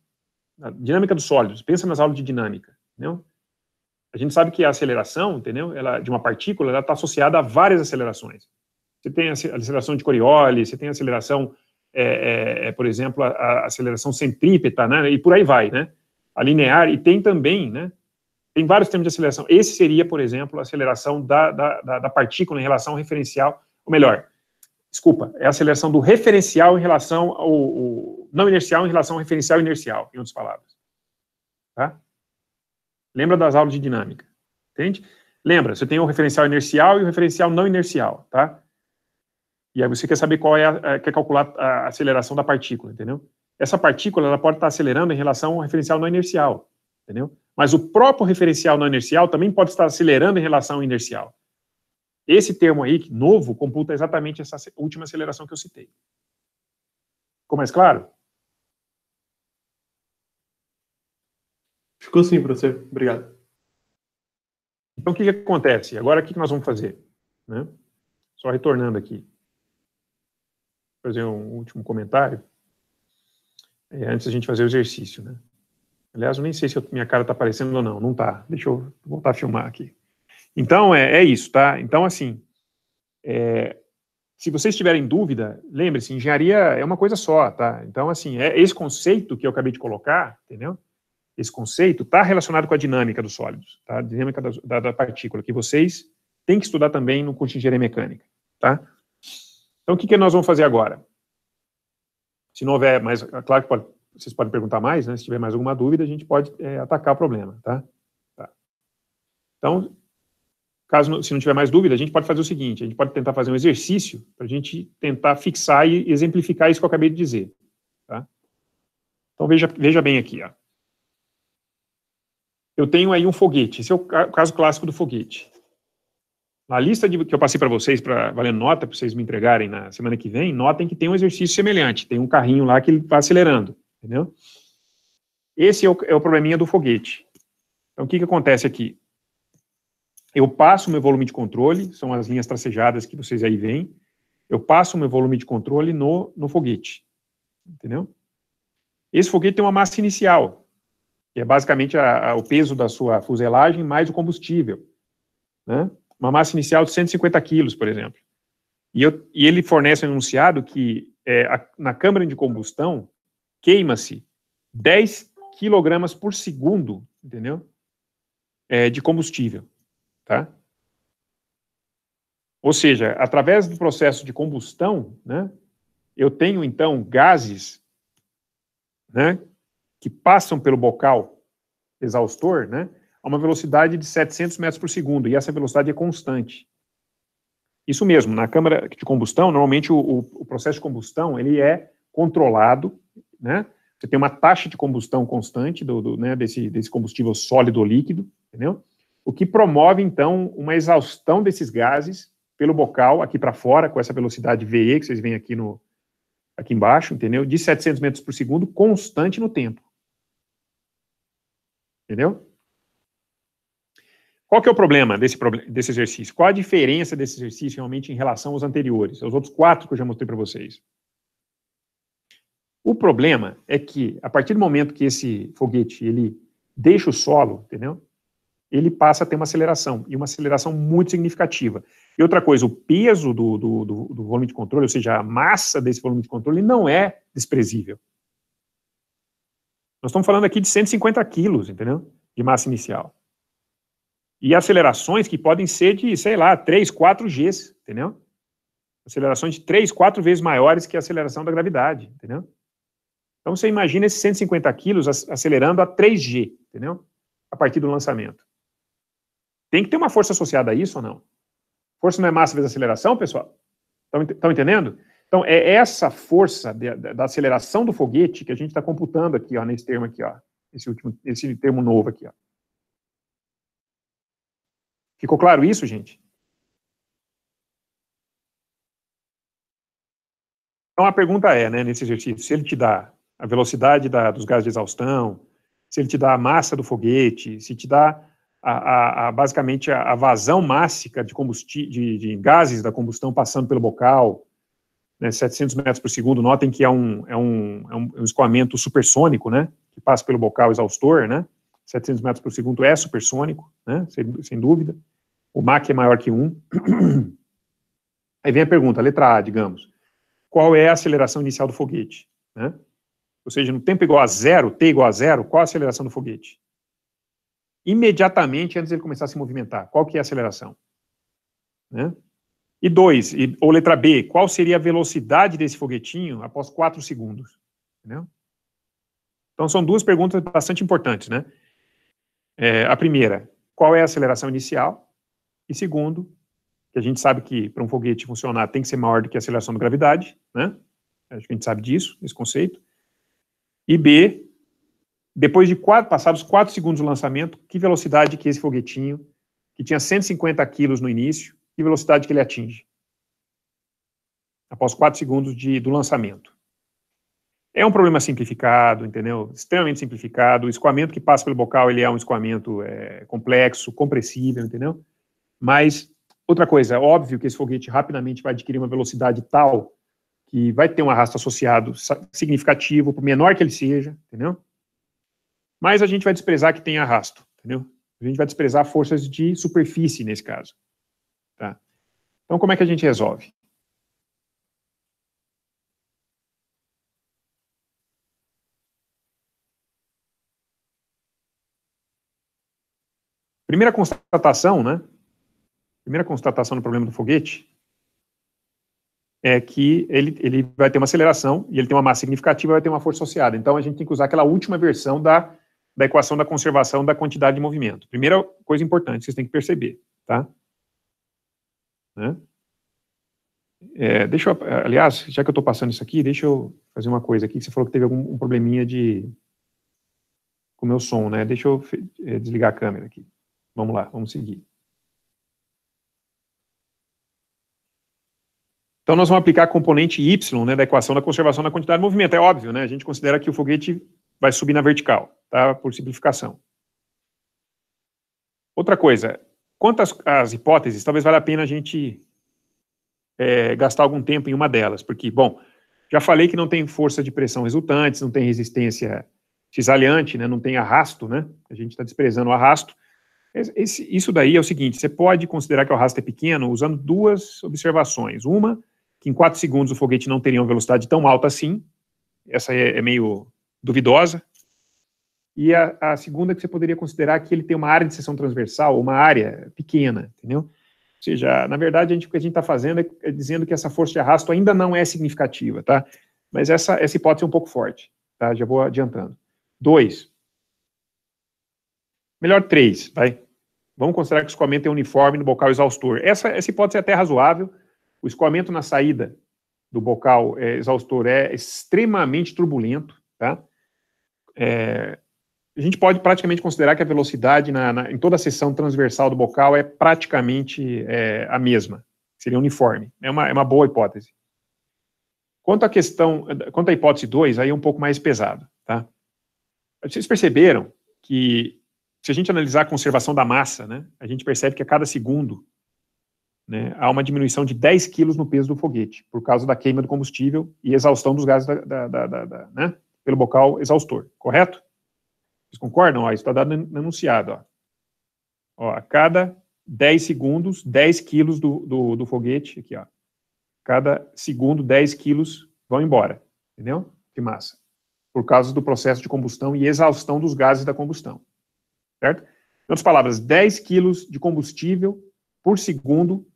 A dinâmica dos sólidos, pensa nas aulas de dinâmica, entendeu? A gente sabe que a aceleração, entendeu? Ela, de uma partícula, ela está associada a várias acelerações. Você tem a aceleração de Coriolis, você tem a aceleração, é, é, é, por exemplo, a, a aceleração centrípeta, né? E por aí vai, né? A linear, e tem também, né? tem vários termos de aceleração. Esse seria, por exemplo, a aceleração da, da, da, partícula em relação ao referencial, ou melhor, desculpa, é a aceleração do referencial em relação ao, ao não inercial em relação ao referencial inercial, em outras palavras. Tá? Lembra das aulas de dinâmica, entende? Lembra, você tem o referencial inercial e o referencial não inercial, tá? E aí você quer saber qual é, a, é, quer calcular a aceleração da partícula, entendeu? Essa partícula, ela pode estar acelerando em relação ao referencial não inercial, entendeu? Mas o próprio referencial não inercial também pode estar acelerando em relação ao inercial. Esse termo aí, novo, computa exatamente essa última aceleração que eu citei. Ficou mais claro? Ficou sim, professor. Obrigado. Então, o que, que acontece? Agora, o que, que nós vamos fazer? Né? Só retornando aqui. Fazer um último comentário. É, antes a gente fazer o exercício, né? Aliás, eu nem sei se eu, minha cara está aparecendo ou não. Não está. Deixa eu voltar a filmar aqui. Então, é, é isso, tá? Então, assim, é, se vocês tiverem dúvida, lembre-se, engenharia é uma coisa só, tá? Então, assim, é esse conceito que eu acabei de colocar, entendeu? Esse conceito está relacionado com a dinâmica dos sólidos, tá? A dinâmica da, da, da, partícula, que vocês têm que estudar também no curso de engenharia mecânica, tá? Então, o que, que nós vamos fazer agora? Se não houver mais, é claro que pode, vocês podem perguntar mais, né? Se tiver mais alguma dúvida, a gente pode é, atacar o problema, tá? tá? Então, caso se não tiver mais dúvida, a gente pode fazer o seguinte: a gente pode tentar fazer um exercício para a gente tentar fixar e exemplificar isso que eu acabei de dizer, tá? Então veja, veja bem aqui, ó. Eu tenho aí um foguete. Esse é o caso clássico do foguete. Na lista de, que eu passei para vocês, para valendo nota, para vocês me entregarem na semana que vem, notem que tem um exercício semelhante. Tem um carrinho lá que ele vai tá acelerando. Entendeu? Esse é o, é o probleminha do foguete. Então, o que, que acontece aqui? Eu passo o meu volume de controle, são as linhas tracejadas que vocês aí veem, eu passo o meu volume de controle no, no foguete. Entendeu? Esse foguete tem uma massa inicial, que é basicamente a, a, o peso da sua fuselagem mais o combustível. Né? Uma massa inicial de 150 quilos, por exemplo. E, eu, e ele fornece um enunciado que é, a, na câmara de combustão, queima-se 10 quilogramas por segundo, entendeu? É, de combustível, tá? Ou seja, através do processo de combustão, né, eu tenho então gases, né, que passam pelo bocal exaustor, né, a uma velocidade de 700 metros por segundo, e essa velocidade é constante. Isso mesmo, na câmara de combustão, normalmente o, o, o processo de combustão, ele é controlado né? Você tem uma taxa de combustão constante do, do né, desse, desse combustível sólido ou líquido, entendeu? O que promove, então, uma exaustão desses gases pelo bocal aqui para fora, com essa velocidade VE que vocês veem aqui, no, aqui embaixo, entendeu? De 700 metros por segundo, constante no tempo. Entendeu? Qual que é o problema desse, desse exercício? Qual a diferença desse exercício realmente em relação aos anteriores, aos outros quatro que eu já mostrei para vocês? O problema é que, a partir do momento que esse foguete ele deixa o solo, entendeu? ele passa a ter uma aceleração, e uma aceleração muito significativa. E outra coisa, o peso do, do, do, do, volume de controle, ou seja, a massa desse volume de controle, não é desprezível. Nós estamos falando aqui de 150 quilos, entendeu? De massa inicial. E acelerações que podem ser de, sei lá, 3, 4 Gs, entendeu? Acelerações de 3, 4 vezes maiores que a aceleração da gravidade, entendeu? Então, você imagina esses 150 quilos acelerando a 3G, entendeu? A partir do lançamento. Tem que ter uma força associada a isso ou não? Força não é massa vezes aceleração, pessoal? Estão entendendo? Então, é essa força de, de, da aceleração do foguete que a gente está computando aqui, ó, nesse termo aqui, ó. Esse, último, esse termo novo aqui, ó. Ficou claro isso, gente? Então, a pergunta é, né, nesse exercício, se ele te dá a velocidade da, dos gases de exaustão, se ele te dá a massa do foguete, se te dá a, a, a, basicamente a, vazão mássica de, de, de, gases da combustão passando pelo bocal, né, 700 metros por segundo, notem que é, é um, é um, é um escoamento supersônico, né, que passa pelo bocal exaustor, né, 700 metros por segundo é supersônico, né, sem, sem dúvida, o Mach é maior que 1. Aí vem a pergunta, letra A, digamos, qual é a aceleração inicial do foguete, né? ou seja, no tempo igual a zero, t igual a zero, qual a aceleração do foguete? Imediatamente antes ele começar a se movimentar, qual que é a aceleração? Né? E dois, e, ou letra B, qual seria a velocidade desse foguetinho após quatro segundos? Entendeu? Então são duas perguntas bastante importantes, né? É, a primeira, qual é a aceleração inicial? E segundo, que a gente sabe que para um foguete funcionar tem que ser maior do que a aceleração da gravidade, né? Acho que a gente sabe disso, esse conceito. E B, depois de quatro, passados 4 segundos do lançamento, que velocidade que esse foguetinho, que tinha 150 quilos no início, que velocidade que ele atinge? Após 4 segundos de, do lançamento. É um problema simplificado, entendeu? Extremamente simplificado. O escoamento que passa pelo bocal, ele é um escoamento é, complexo, compressível, entendeu? Mas, outra coisa, óbvio que esse foguete rapidamente vai adquirir uma velocidade tal que vai ter um arrasto associado significativo, por menor que ele seja, entendeu? Mas a gente vai desprezar que tem arrasto, entendeu? A gente vai desprezar forças de superfície nesse caso. Tá? Então, como é que a gente resolve? Primeira constatação, né? Primeira constatação do problema do foguete é que ele, ele vai ter uma aceleração e ele tem uma massa significativa vai ter uma força associada. Então, a gente tem que usar aquela última versão da, da equação da conservação da quantidade de movimento. Primeira coisa importante, vocês têm que perceber, tá? Né? É, deixa eu, aliás, já que eu estou passando isso aqui, deixa eu fazer uma coisa aqui, você falou que teve algum um probleminha de com o meu som, né? Deixa eu é, desligar a câmera aqui. Vamos lá, vamos seguir. Então, nós vamos aplicar a componente Y né, da equação da conservação da quantidade de movimento. É óbvio, né? A gente considera que o foguete vai subir na vertical, tá? Por simplificação. Outra coisa, quanto às, às hipóteses, talvez valha a pena a gente é, gastar algum tempo em uma delas, porque, bom, já falei que não tem força de pressão resultante, não tem resistência cisalhante, né? Não tem arrasto, né? A gente está desprezando o arrasto. Esse, isso daí é o seguinte, você pode considerar que o arrasto é pequeno usando duas observações. Uma que em 4 segundos o foguete não teria uma velocidade tão alta assim. Essa é, é meio duvidosa. E a, a, segunda que você poderia considerar é que ele tem uma área de seção transversal, uma área pequena, entendeu? Ou seja, na verdade, a gente, o que a gente está fazendo é, é, dizendo que essa força de arrasto ainda não é significativa, tá? Mas essa, essa hipótese é um pouco forte, tá? Já vou adiantando. Dois. Melhor três, vai. Vamos considerar que o escoamento é uniforme no bocal exaustor. Essa, essa hipótese é até razoável, o escoamento na saída do bocal é, exaustor é extremamente turbulento, tá? É, a gente pode praticamente considerar que a velocidade na, na, em toda a seção transversal do bocal é praticamente é, a mesma, seria uniforme. É uma, é uma boa hipótese. Quanto à questão, quanto à hipótese 2, aí é um pouco mais pesado, tá? Vocês perceberam que se a gente analisar a conservação da massa, né, a gente percebe que a cada segundo né, há uma diminuição de 10 quilos no peso do foguete, por causa da queima do combustível e exaustão dos gases da, da, da, da né, pelo bocal exaustor, correto? Vocês concordam? Ó, isso está dado no enunciado. Ó. Ó, a cada 10 segundos, 10 quilos do, do, do foguete, aqui, ó, cada segundo 10 quilos vão embora, entendeu? De massa, por causa do processo de combustão e exaustão dos gases da combustão, certo? Em outras palavras, 10 quilos de combustível por segundo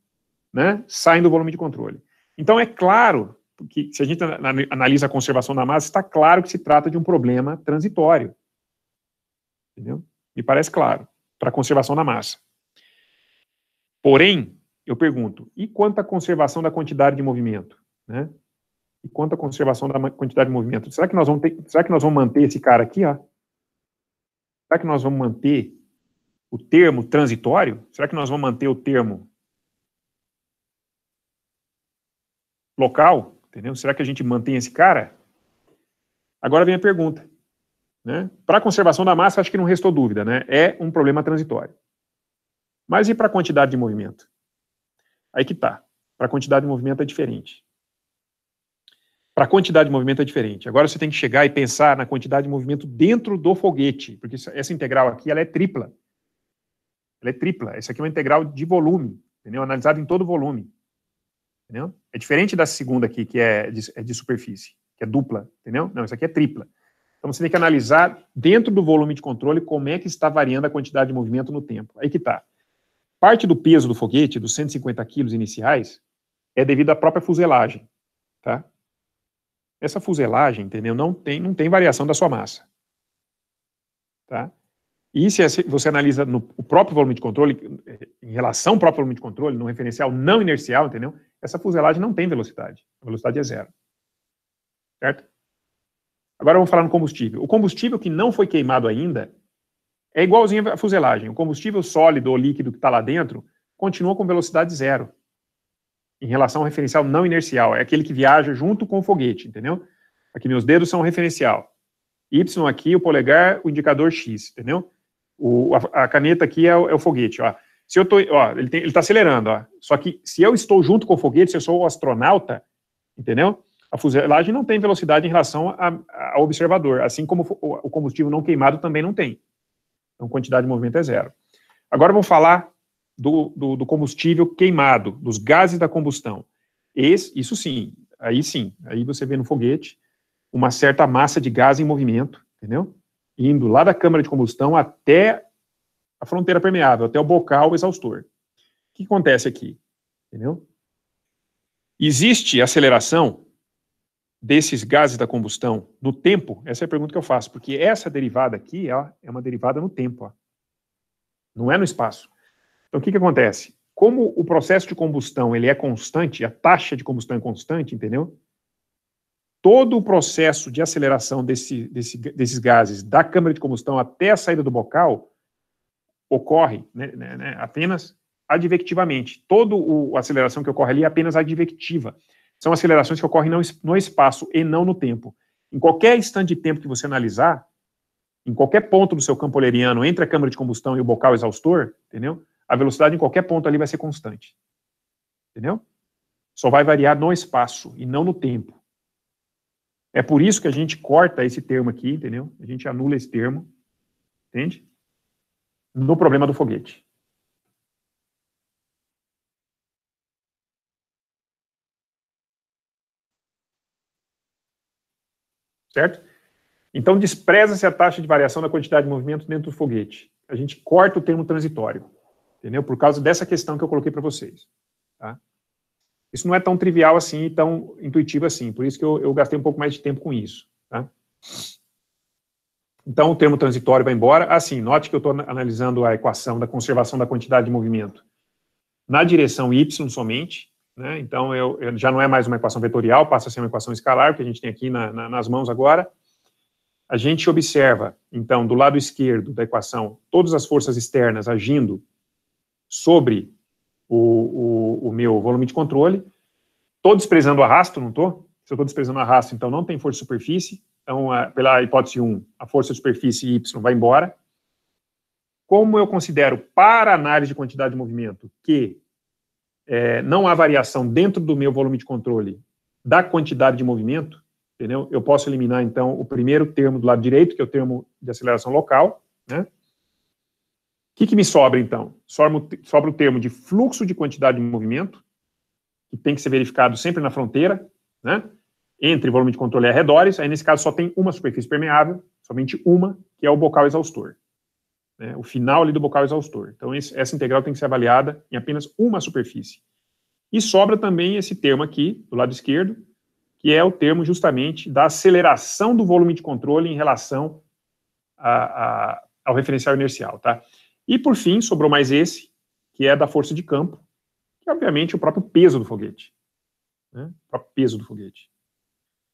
né, saem do volume de controle. Então, é claro que, se a gente analisa a conservação da massa, está claro que se trata de um problema transitório. Entendeu? Me parece claro, para a conservação da massa. Porém, eu pergunto, e quanto à conservação da quantidade de movimento? Né? E quanto à conservação da quantidade de movimento? Será que nós vamos, ter, será que nós vamos manter esse cara aqui? Ó? Será que nós vamos manter o termo transitório? Será que nós vamos manter o termo local, entendeu? Será que a gente mantém esse cara? Agora vem a pergunta. Né? Para a conservação da massa, acho que não restou dúvida, né? É um problema transitório. Mas e para a quantidade de movimento? Aí que tá. Para a quantidade de movimento é diferente. Para a quantidade de movimento é diferente. Agora você tem que chegar e pensar na quantidade de movimento dentro do foguete, porque essa integral aqui ela é tripla. Ela é tripla. Essa aqui é uma integral de volume, entendeu? Analisada em todo o volume. Entendeu? É diferente da segunda aqui, que é de, é de superfície, que é dupla, entendeu? Não, isso aqui é tripla. Então você tem que analisar dentro do volume de controle como é que está variando a quantidade de movimento no tempo. Aí que está. Parte do peso do foguete, dos 150 quilos iniciais, é devido à própria fuselagem, tá? Essa fuselagem, entendeu? Não tem, não tem variação da sua massa, tá? E se você analisa no, o próprio volume de controle, em relação ao próprio volume de controle, no referencial não inercial, entendeu? Essa fuselagem não tem velocidade. A velocidade é zero. Certo? Agora vamos falar no combustível. O combustível que não foi queimado ainda é igualzinho à fuselagem. O combustível sólido ou líquido que está lá dentro continua com velocidade zero em relação ao referencial não inercial. É aquele que viaja junto com o foguete, entendeu? Aqui meus dedos são o referencial. Y aqui, o polegar, o indicador X, entendeu? O, a, a caneta aqui é o, é o, foguete, ó. Se eu tô, ó, ele está acelerando, ó. Só que se eu estou junto com o foguete, se eu sou o astronauta, entendeu? A fuselagem não tem velocidade em relação ao observador, assim como o combustível não queimado também não tem. Então, quantidade de movimento é zero. Agora vamos falar do, do, do, combustível queimado, dos gases da combustão. Esse, isso sim, aí sim, aí você vê no foguete uma certa massa de gás em movimento, entendeu? indo lá da câmara de combustão até a fronteira permeável, até o bocal exaustor. O que acontece aqui? Entendeu? Existe aceleração desses gases da combustão no tempo? Essa é a pergunta que eu faço, porque essa derivada aqui ó, é uma derivada no tempo, ó. não é no espaço. Então, o que, que acontece? Como o processo de combustão ele é constante, a taxa de combustão é constante, entendeu? todo o processo de aceleração desse, desse, desses gases da câmara de combustão até a saída do bocal ocorre né, né, né apenas advectivamente. Toda a aceleração que ocorre ali é apenas advectiva. São acelerações que ocorrem no, no espaço e não no tempo. Em qualquer instante de tempo que você analisar, em qualquer ponto do seu campo oleriano, entre a câmara de combustão e o bocal exaustor, entendeu? A velocidade em qualquer ponto ali vai ser constante. Entendeu? Só vai variar no espaço e não no tempo. É por isso que a gente corta esse termo aqui, entendeu? A gente anula esse termo, entende? No problema do foguete. Certo? Então, despreza-se a taxa de variação da quantidade de movimento dentro do foguete. A gente corta o termo transitório, entendeu? Por causa dessa questão que eu coloquei para vocês. Tá? Isso não é tão trivial assim e tão intuitivo assim, por isso que eu, eu gastei um pouco mais de tempo com isso. Tá? Então, o termo transitório vai embora. Assim, note que eu estou analisando a equação da conservação da quantidade de movimento na direção y somente, né? então eu, eu, já não é mais uma equação vetorial, passa a ser uma equação escalar, que a gente tem aqui na, na, nas mãos agora. A gente observa, então, do lado esquerdo da equação, todas as forças externas agindo sobre o, o, o meu volume de controle. Estou desprezando o arrasto, não estou? Se eu estou desprezando o arrasto, então não tem força de superfície. Então, a, é, pela hipótese 1, a força de superfície Y vai embora. Como eu considero, para análise de quantidade de movimento, que é, não há variação dentro do meu volume de controle da quantidade de movimento, entendeu? Eu posso eliminar, então, o primeiro termo do lado direito, que é o termo de aceleração local, né? que, que me sobra, então? Sobra, sobra o termo de fluxo de quantidade de movimento, que tem que ser verificado sempre na fronteira, né? entre volume de controle e arredores. Aí, nesse caso, só tem uma superfície permeável, somente uma, que é o bocal exaustor. Né? O final ali do bocal exaustor. Então, esse, essa integral tem que ser avaliada em apenas uma superfície. E sobra também esse termo aqui, do lado esquerdo, que é o termo justamente da aceleração do volume de controle em relação a, a, ao referencial inercial, tá? E, por fim, sobrou mais esse, que é da força de campo, que é, obviamente, o próprio peso do foguete. Né? O próprio peso do foguete.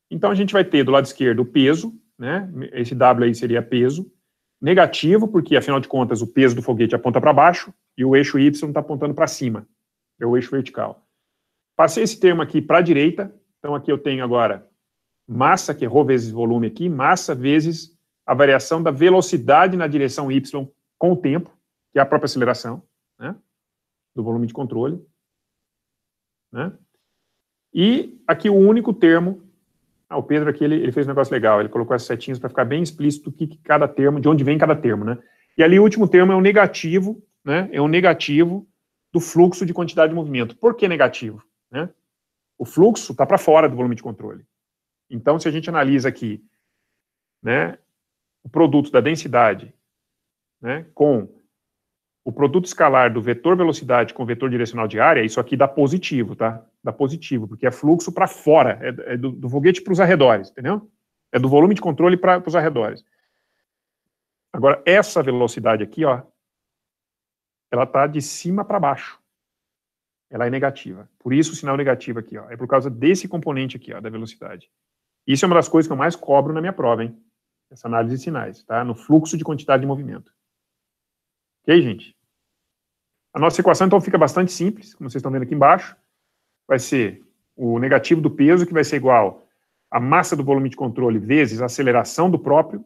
Então, a gente vai ter do lado esquerdo o peso, né? esse W aí seria peso, negativo, porque, afinal de contas, o peso do foguete aponta para baixo e o eixo Y está apontando para cima, é o eixo vertical. Passei esse termo aqui para a direita, então aqui eu tenho agora massa, que é ρ vezes volume aqui, massa vezes a variação da velocidade na direção y com o tempo que é a própria aceleração né, do volume de controle. Né? E aqui o único termo, ah, o Pedro aqui ele, ele, fez um negócio legal, ele colocou as setinhas para ficar bem explícito o que, que, cada termo, de onde vem cada termo. Né? E ali o último termo é o negativo, né, é o negativo do fluxo de quantidade de movimento. Por que negativo? Né? O fluxo está para fora do volume de controle. Então, se a gente analisa aqui né, o produto da densidade né, com o produto escalar do vetor velocidade com vetor direcional de área, isso aqui dá positivo, tá? Dá positivo, porque é fluxo para fora, é, é, do, do foguete para os arredores, entendeu? É do volume de controle para os arredores. Agora, essa velocidade aqui, ó, ela está de cima para baixo. Ela é negativa. Por isso o sinal negativo aqui, ó. É por causa desse componente aqui, ó, da velocidade. Isso é uma das coisas que eu mais cobro na minha prova, hein? Essa análise de sinais, tá? No fluxo de quantidade de movimento. Ok, gente? A nossa equação, então, fica bastante simples, como vocês estão vendo aqui embaixo. Vai ser o negativo do peso, que vai ser igual a massa do volume de controle vezes a aceleração do próprio,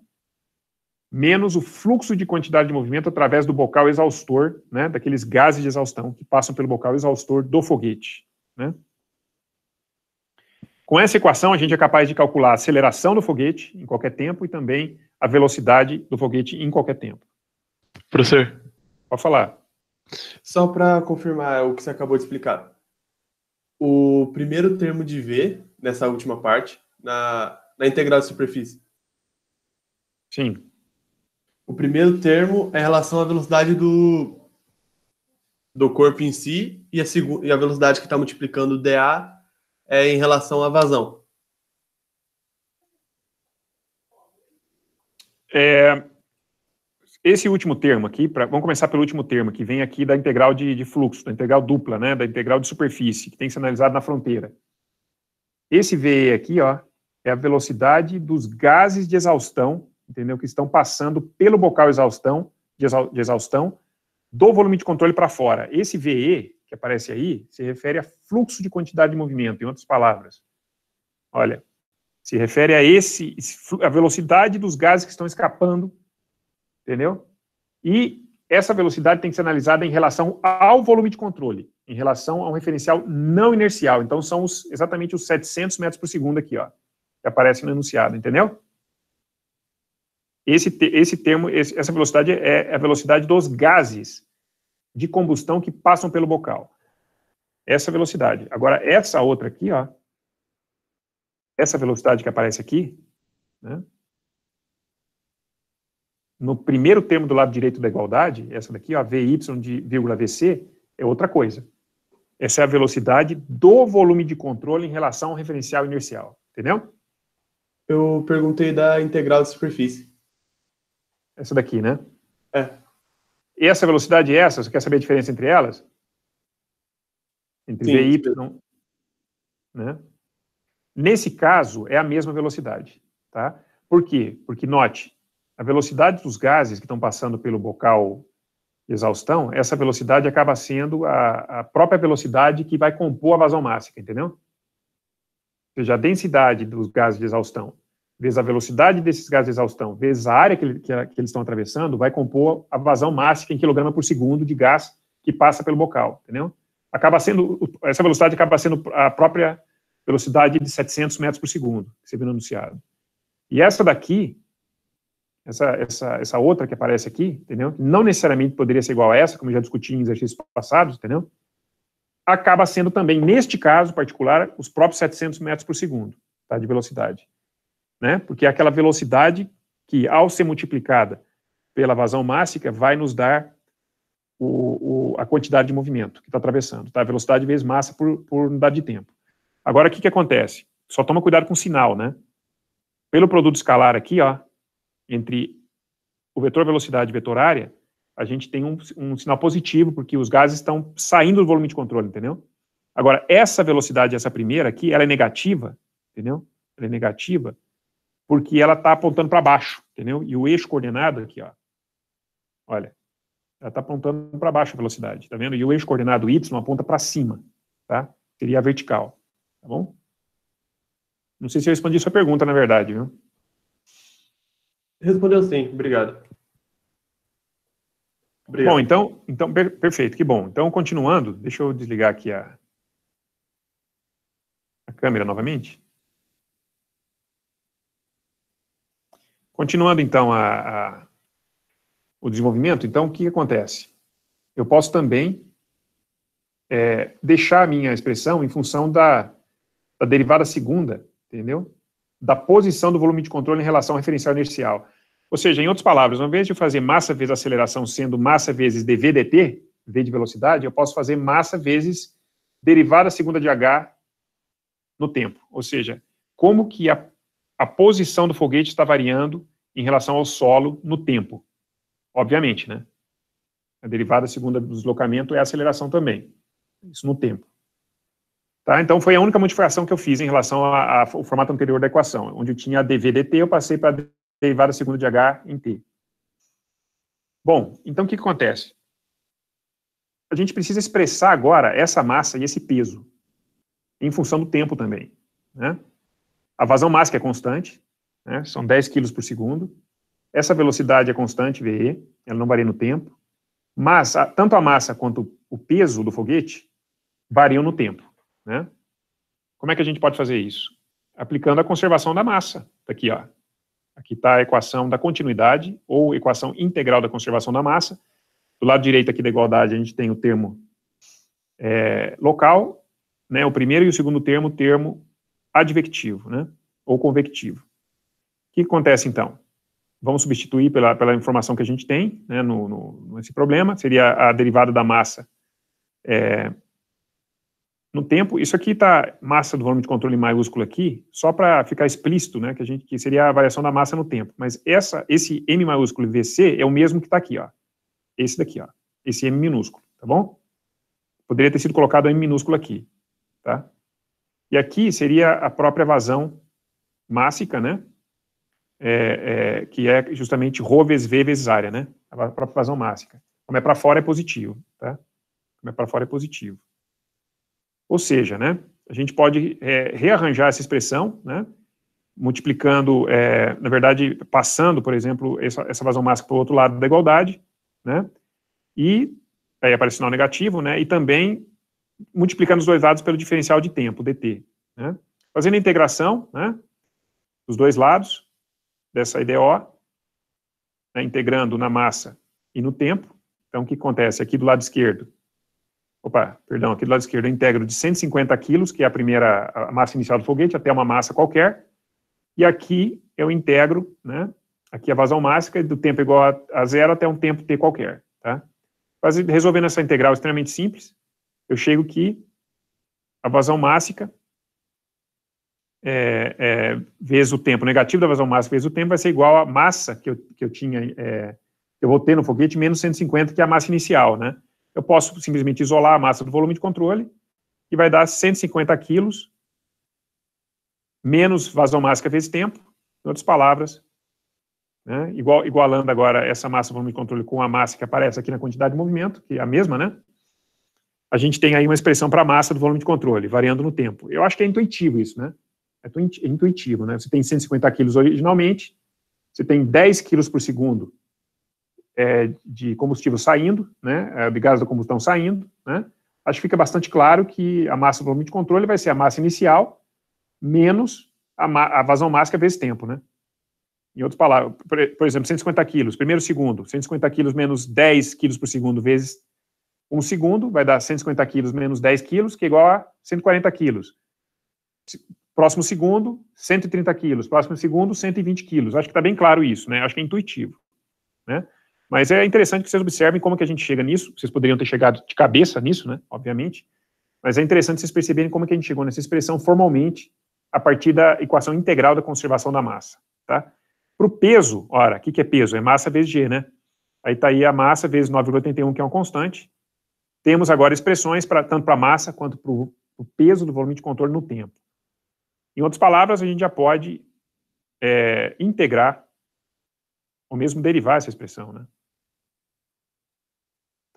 menos o fluxo de quantidade de movimento através do bocal exaustor, né, daqueles gases de exaustão que passam pelo bocal exaustor do foguete. Né. Com essa equação, a gente é capaz de calcular a aceleração do foguete em qualquer tempo e também a velocidade do foguete em qualquer tempo. Professor. Pode falar. Só para confirmar o que você acabou de explicar. O primeiro termo de V, nessa última parte, na, na integral de superfície. Sim. O primeiro termo é em relação à velocidade do, do corpo em si e a, e a velocidade que está multiplicando dA é em relação à vazão. É, esse último termo aqui, pra, vamos começar pelo último termo, que vem aqui da integral de, de fluxo, da integral dupla, né, da integral de superfície, que tem que ser analisado na fronteira. Esse VE aqui, ó, é a velocidade dos gases de exaustão, entendeu, que estão passando pelo bocal exaustão, de, exaustão do volume de controle para fora. Esse VE, que aparece aí, se refere a fluxo de quantidade de movimento, em outras palavras. Olha, se refere a esse, a velocidade dos gases que estão escapando entendeu? E essa velocidade tem que ser analisada em relação ao volume de controle, em relação a um referencial não inercial. Então, são os, exatamente os 700 metros por segundo aqui, ó, que aparece no enunciado, entendeu? Esse, esse termo, esse, essa velocidade é, é a velocidade dos gases de combustão que passam pelo bocal. Essa velocidade. Agora, essa outra aqui, ó, essa velocidade que aparece aqui, né, no primeiro termo do lado direito da igualdade, essa daqui, ó, VY de vírgula VC, é outra coisa. Essa é a velocidade do volume de controle em relação ao referencial inercial. Entendeu? Eu perguntei da integral de superfície. Essa daqui, né? É. E essa velocidade é essa, você quer saber a diferença entre elas? Entre Sim, VY. Né? Nesse caso, é a mesma velocidade. Tá? Por quê? Porque, note, a velocidade dos gases que estão passando pelo bocal de exaustão, essa velocidade acaba sendo a, a própria velocidade que vai compor a vazão mássica, entendeu? Ou seja, a densidade dos gases de exaustão vezes a velocidade desses gases de exaustão vezes a área que, que, que eles estão atravessando vai compor a vazão mássica em quilograma por segundo de gás que passa pelo bocal, entendeu? Acaba sendo, essa velocidade acaba sendo a própria velocidade de 700 metros por segundo, que você viu no anunciado. E essa daqui essa, essa, essa outra que aparece aqui, entendeu? Não necessariamente poderia ser igual a essa, como eu já discuti em exercícios passados, entendeu? Acaba sendo também, neste caso particular, os próprios 700 metros por segundo tá, de velocidade. Né? Porque é aquela velocidade que, ao ser multiplicada pela vazão mássica, vai nos dar o, o, a quantidade de movimento que está atravessando, tá? Velocidade vezes massa por, por unidade de tempo. Agora, o que, que acontece? Só toma cuidado com o sinal, né? Pelo produto escalar aqui, ó, entre o vetor velocidade e vetor área, a gente tem um, um sinal positivo, porque os gases estão saindo do volume de controle, entendeu? Agora, essa velocidade, essa primeira aqui, ela é negativa, entendeu? Ela é negativa porque ela está apontando para baixo, entendeu? E o eixo coordenado aqui, ó, olha, ela está apontando para baixo a velocidade, tá vendo? E o eixo coordenado y aponta para cima, tá? Seria a vertical, tá bom? Não sei se eu respondi a sua pergunta, na verdade, viu? Respondeu sim, obrigado. obrigado. Bom, então, então per perfeito, que bom. Então, continuando, deixa eu desligar aqui a, a câmera novamente. Continuando, então, a, a, o desenvolvimento, então, o que acontece? Eu posso também é, deixar a minha expressão em função da, da derivada segunda, entendeu? da posição do volume de controle em relação ao referencial inercial. Ou seja, em outras palavras, ao invés de fazer massa vezes aceleração sendo massa vezes dVdt, v de velocidade, eu posso fazer massa vezes derivada segunda de h no tempo. Ou seja, como que a, a posição do foguete está variando em relação ao solo no tempo. Obviamente, né? A derivada segunda do deslocamento é a aceleração também. Isso no tempo. Tá? Então, foi a única modificação que eu fiz em relação ao formato anterior da equação, onde tinha dvdt, eu passei para derivada segunda de h em t. Bom, então o que, que acontece? A gente precisa expressar agora essa massa e esse peso, em função do tempo também. Né? A vazão máxima é constante, né? são 10 kg por segundo. Essa velocidade é constante, VE, ela não varia no tempo. Mas, a, tanto a massa quanto o peso do foguete variam no tempo. Né? Como é que a gente pode fazer isso? Aplicando a conservação da massa. Tá aqui, ó. Aqui está a equação da continuidade, ou equação integral da conservação da massa. Do lado direito aqui da igualdade, a gente tem o termo é, local, né, o primeiro e o segundo termo, termo advectivo, né, ou convectivo. O que acontece, então? Vamos substituir pela, pela informação que a gente tem né, no, no, nesse problema, seria a derivada da massa é, no tempo, isso aqui está massa do volume de controle em maiúsculo aqui, só para ficar explícito, né, que, a gente, que seria a variação da massa no tempo. Mas essa, esse M maiúsculo e VC é o mesmo que está aqui, ó. Esse daqui, ó. Esse M minúsculo, tá bom? Poderia ter sido colocado M minúsculo aqui, tá? E aqui seria a própria vazão mássica, né? É, é, que é justamente ρ vezes V vezes área, né? A própria vazão mássica. Como é para fora é positivo, tá? Como é para fora é positivo. Ou seja, né, a gente pode é, rearranjar essa expressão, né, multiplicando, é, na verdade, passando, por exemplo, essa, essa vazão máxima para o outro lado da igualdade, né, e aí aparece o sinal negativo, né, e também multiplicando os dois lados pelo diferencial de tempo, dt. Né, fazendo a integração né, dos dois lados dessa IDO, né, integrando na massa e no tempo. Então, o que acontece? Aqui do lado esquerdo, opa, perdão, aqui do lado esquerdo, eu integro de 150 quilos, que é a primeira a massa inicial do foguete, até uma massa qualquer, e aqui eu integro, né, aqui a vazão máxima do tempo igual a, a zero até um tempo t qualquer, tá? Mas resolvendo essa integral extremamente simples, eu chego que a vazão mássica é, é, vezes o tempo, negativo da vazão mássica vezes o tempo vai ser igual à massa que eu, que eu tinha, é, eu vou ter no foguete, menos 150, que é a massa inicial, né? eu posso simplesmente isolar a massa do volume de controle, e vai dar 150 quilos menos vazão máxima vezes tempo, em outras palavras, né, igual, igualando agora essa massa do volume de controle com a massa que aparece aqui na quantidade de movimento, que é a mesma, né? A gente tem aí uma expressão para a massa do volume de controle, variando no tempo. Eu acho que é intuitivo isso, né? É, é intuitivo, né? Você tem 150 quilos originalmente, você tem 10 quilos por segundo é, de combustível saindo, né, é, de gás da combustão saindo, né, acho que fica bastante claro que a massa do volume de controle vai ser a massa inicial menos a, a vazão máxima vezes tempo, né. Em outras palavras, por exemplo, 150 quilos, primeiro segundo, 150 quilos menos 10 quilos por segundo vezes um segundo, vai dar 150 quilos menos 10 quilos, que é igual a 140 quilos. Próximo segundo, 130 quilos. Próximo segundo, 120 quilos. Acho que está bem claro isso, né? Acho que é intuitivo, né? Mas é interessante que vocês observem como que a gente chega nisso. Vocês poderiam ter chegado de cabeça nisso, né? Obviamente. Mas é interessante vocês perceberem como que a gente chegou nessa expressão formalmente a partir da equação integral da conservação da massa, tá? Para o peso, ora, o que, que é peso? É massa vezes G, né? Aí está aí a massa vezes 9,81, que é uma constante. Temos agora expressões para tanto para a massa quanto para o peso do volume de contorno no tempo. Em outras palavras, a gente já pode é, integrar ou mesmo derivar essa expressão, né?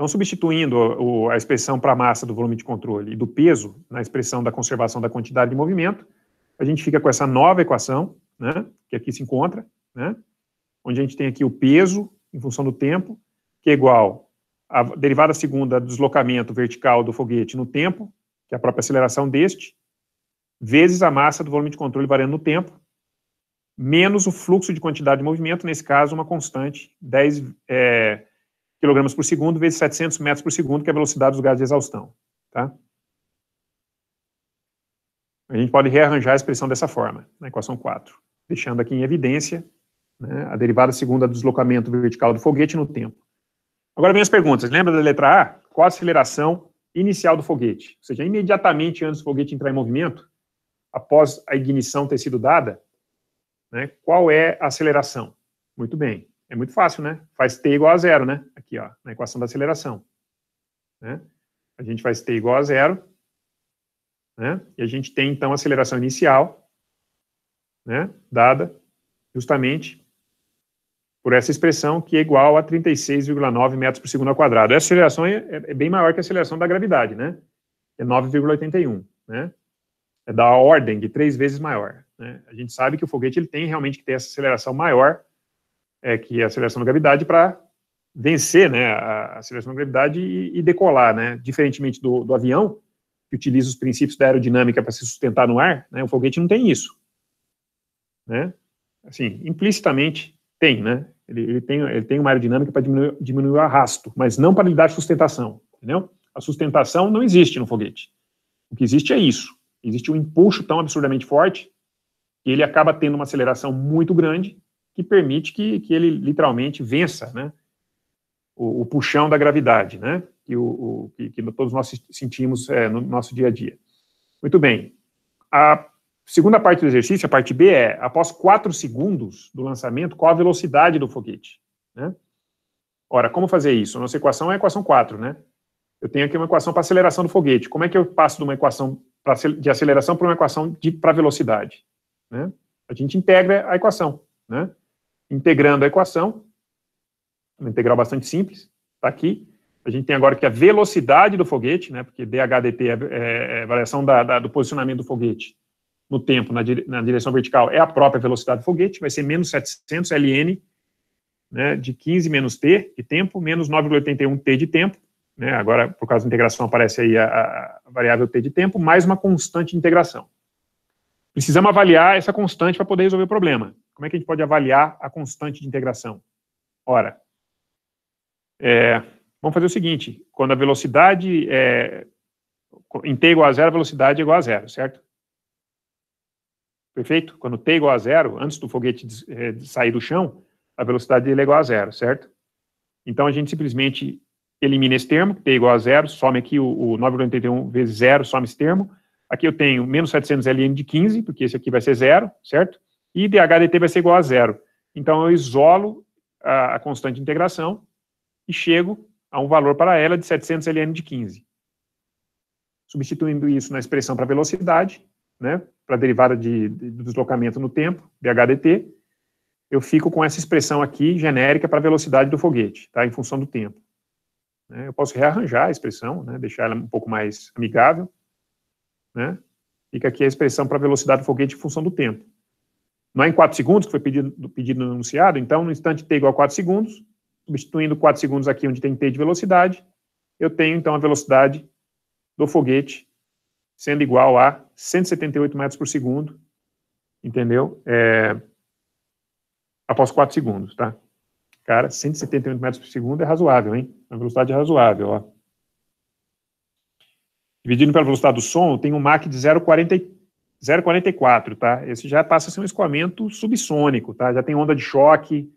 Então, substituindo o, a expressão para a massa do volume de controle e do peso na expressão da conservação da quantidade de movimento, a gente fica com essa nova equação, né, que aqui se encontra, né, onde a gente tem aqui o peso em função do tempo, que é igual à derivada segunda do deslocamento vertical do foguete no tempo, que é a própria aceleração deste, vezes a massa do volume de controle variando no tempo, menos o fluxo de quantidade de movimento, nesse caso, uma constante, 10, é, kg por segundo vezes 700 metros por segundo, que é a velocidade dos gases de exaustão. Tá? A gente pode rearranjar a expressão dessa forma, na equação 4, deixando aqui em evidência né, a derivada segunda do deslocamento vertical do foguete no tempo. Agora vem as perguntas. Lembra da letra A? Qual a aceleração inicial do foguete? Ou seja, imediatamente antes do foguete entrar em movimento, após a ignição ter sido dada, né, qual é a aceleração? Muito bem. É muito fácil, né? Faz t igual a zero, né? Aqui, ó, na equação da aceleração. Né? A gente faz t igual a zero, né? E a gente tem, então, a aceleração inicial, né? Dada justamente por essa expressão que é igual a 36,9 metros por segundo ao quadrado. Essa aceleração é, é, é bem maior que a aceleração da gravidade, né? É 9,81, né? É da ordem de três vezes maior. Né? A gente sabe que o foguete ele tem realmente que ter essa aceleração maior é, que a aceleração da gravidade para vencer né, a aceleração da gravidade e, e decolar, né? Diferentemente do, do, avião, que utiliza os princípios da aerodinâmica para se sustentar no ar, né, o foguete não tem isso. Né? Assim, implicitamente tem, né? Ele, ele tem, ele tem uma aerodinâmica para diminuir, diminuir, o arrasto, mas não para lhe dar sustentação, entendeu? A sustentação não existe no foguete. O que existe é isso. Existe um empuxo tão absurdamente forte que ele acaba tendo uma aceleração muito grande que permite que, que ele literalmente vença né, o, o puxão da gravidade, né, que, o, o que, que, todos nós sentimos é, no nosso dia a dia. Muito bem. A segunda parte do exercício, a parte B, é após 4 segundos do lançamento, qual a velocidade do foguete? Né? Ora, como fazer isso? A nossa equação é a equação 4, né? Eu tenho aqui uma equação para aceleração do foguete. Como é que eu passo de uma equação de aceleração para uma equação para velocidade? Né? A gente integra a equação, né? integrando a equação, uma integral bastante simples, está aqui. A gente tem agora que a velocidade do foguete, né, porque DHDT é, é, é variação da, da, do posicionamento do foguete no tempo, na, dire, na, direção vertical, é a própria velocidade do foguete, vai ser menos 700 LN né, de 15 menos T de tempo, menos 9,81 T de tempo, né, agora por causa da integração aparece aí a, a variável T de tempo, mais uma constante de integração. Precisamos avaliar essa constante para poder resolver o problema. Como é que a gente pode avaliar a constante de integração? Ora, é, vamos fazer o seguinte, quando a velocidade é, em t igual a zero, a velocidade é igual a zero, certo? Perfeito? Quando t igual a zero, antes do foguete é, sair do chão, a velocidade dele é igual a zero, certo? Então, a gente simplesmente elimina esse termo, t igual a zero, some aqui o, o 9,81 vezes zero, some esse termo. Aqui eu tenho menos 700 ln de 15, porque esse aqui vai ser zero, certo? e dHdt vai ser igual a zero. Então, eu isolo a, a constante de integração e chego a um valor para ela de 700 ln de 15. Substituindo isso na expressão para velocidade, né, para a derivada de, de, do deslocamento no tempo, dHdt, eu fico com essa expressão aqui, genérica, para a velocidade do foguete, tá, em função do tempo. Né, eu posso rearranjar a expressão, né, deixar ela um pouco mais amigável. Né, fica aqui a expressão para a velocidade do foguete em função do tempo não é em 4 segundos que foi pedido, pedido no enunciado, então no instante t igual a 4 segundos, substituindo 4 segundos aqui onde tem t de velocidade, eu tenho então a velocidade do foguete sendo igual a 178 metros por segundo, entendeu? É, após 4 segundos, tá? Cara, 178 metros por segundo é razoável, hein? Uma velocidade é razoável, ó. Dividindo pela velocidade do som, eu tenho um Mach de 0,43 0,44, tá? Esse já passa a ser um escoamento subsônico, tá? Já tem onda de choque.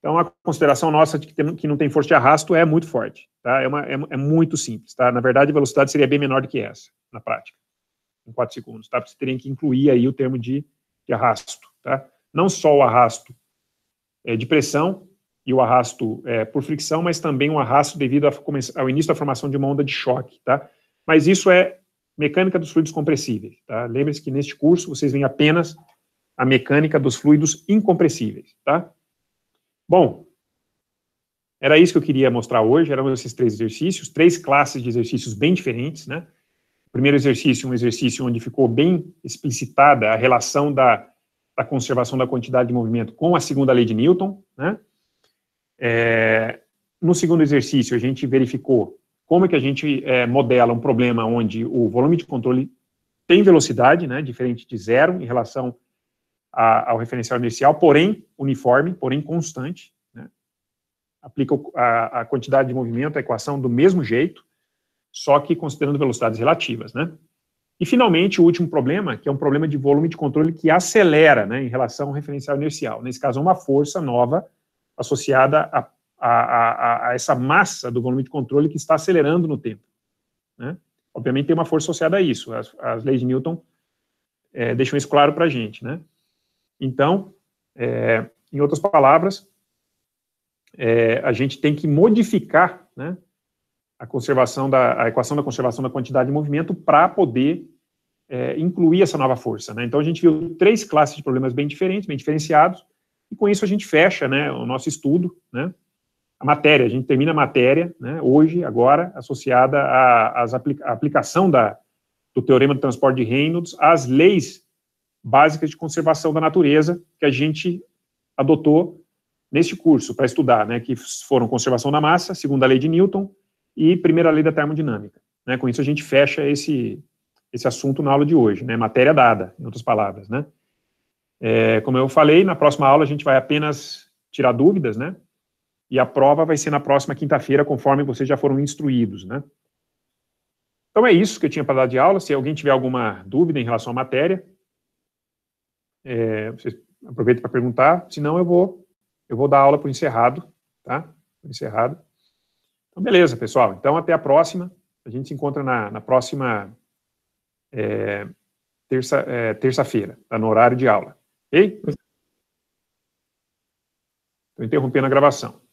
Então, a consideração nossa de que, tem, que não tem força de arrasto é muito forte, tá? É, uma, é, é, muito simples, tá? Na verdade, a velocidade seria bem menor do que essa, na prática, em 4 segundos, tá? Vocês teria que incluir aí o termo de, de arrasto, tá? Não só o arrasto é, de pressão e o arrasto é, por fricção, mas também o arrasto devido a, ao início da formação de uma onda de choque, tá? Mas isso é mecânica dos fluidos compressíveis. Tá? Lembre-se que neste curso vocês veem apenas a mecânica dos fluidos incompressíveis. Tá? Bom, era isso que eu queria mostrar hoje, eram esses três exercícios, três classes de exercícios bem diferentes. Né? O primeiro exercício, um exercício onde ficou bem explicitada a relação da, da conservação da quantidade de movimento com a segunda lei de Newton. Né? É, no segundo exercício, a gente verificou como é que a gente é, modela um problema onde o volume de controle tem velocidade, né, diferente de zero em relação a, ao referencial inicial, porém uniforme, porém constante, né, aplica a, a, quantidade de movimento, a equação do mesmo jeito, só que considerando velocidades relativas, né. E, finalmente, o último problema, que é um problema de volume de controle que acelera, né, em relação ao referencial inercial. Nesse caso, é uma força nova associada a a, a, a essa massa do volume de controle que está acelerando no tempo. Né? Obviamente tem uma força associada a isso, as, as leis de Newton é, deixam isso claro para a gente. Né? Então, é, em outras palavras, é, a gente tem que modificar né, a conservação da a equação da conservação da quantidade de movimento para poder é, incluir essa nova força. Né? Então a gente viu três classes de problemas bem diferentes, bem diferenciados, e com isso a gente fecha né, o nosso estudo, né, a matéria, a gente termina a matéria, né, hoje, agora, associada à aplica aplicação da, do Teorema do Transporte de Reynolds às leis básicas de conservação da natureza que a gente adotou neste curso para estudar, né, que foram conservação da massa, segunda lei de Newton e primeira lei da termodinâmica. Né, com isso a gente fecha esse, esse assunto na aula de hoje, né, matéria dada, em outras palavras, né. É, como eu falei, na próxima aula a gente vai apenas tirar dúvidas, né, e a prova vai ser na próxima quinta-feira, conforme vocês já foram instruídos, né? Então é isso que eu tinha para dar de aula. Se alguém tiver alguma dúvida em relação à matéria, é, vocês aproveitem para perguntar. Se não, eu vou, eu vou dar aula por encerrado, tá? Por encerrado. Então, beleza, pessoal. Então, até a próxima. A gente se encontra na, na próxima é, é terça-feira, é, terça tá? no horário de aula. Ok? Estou é. interrompendo a gravação.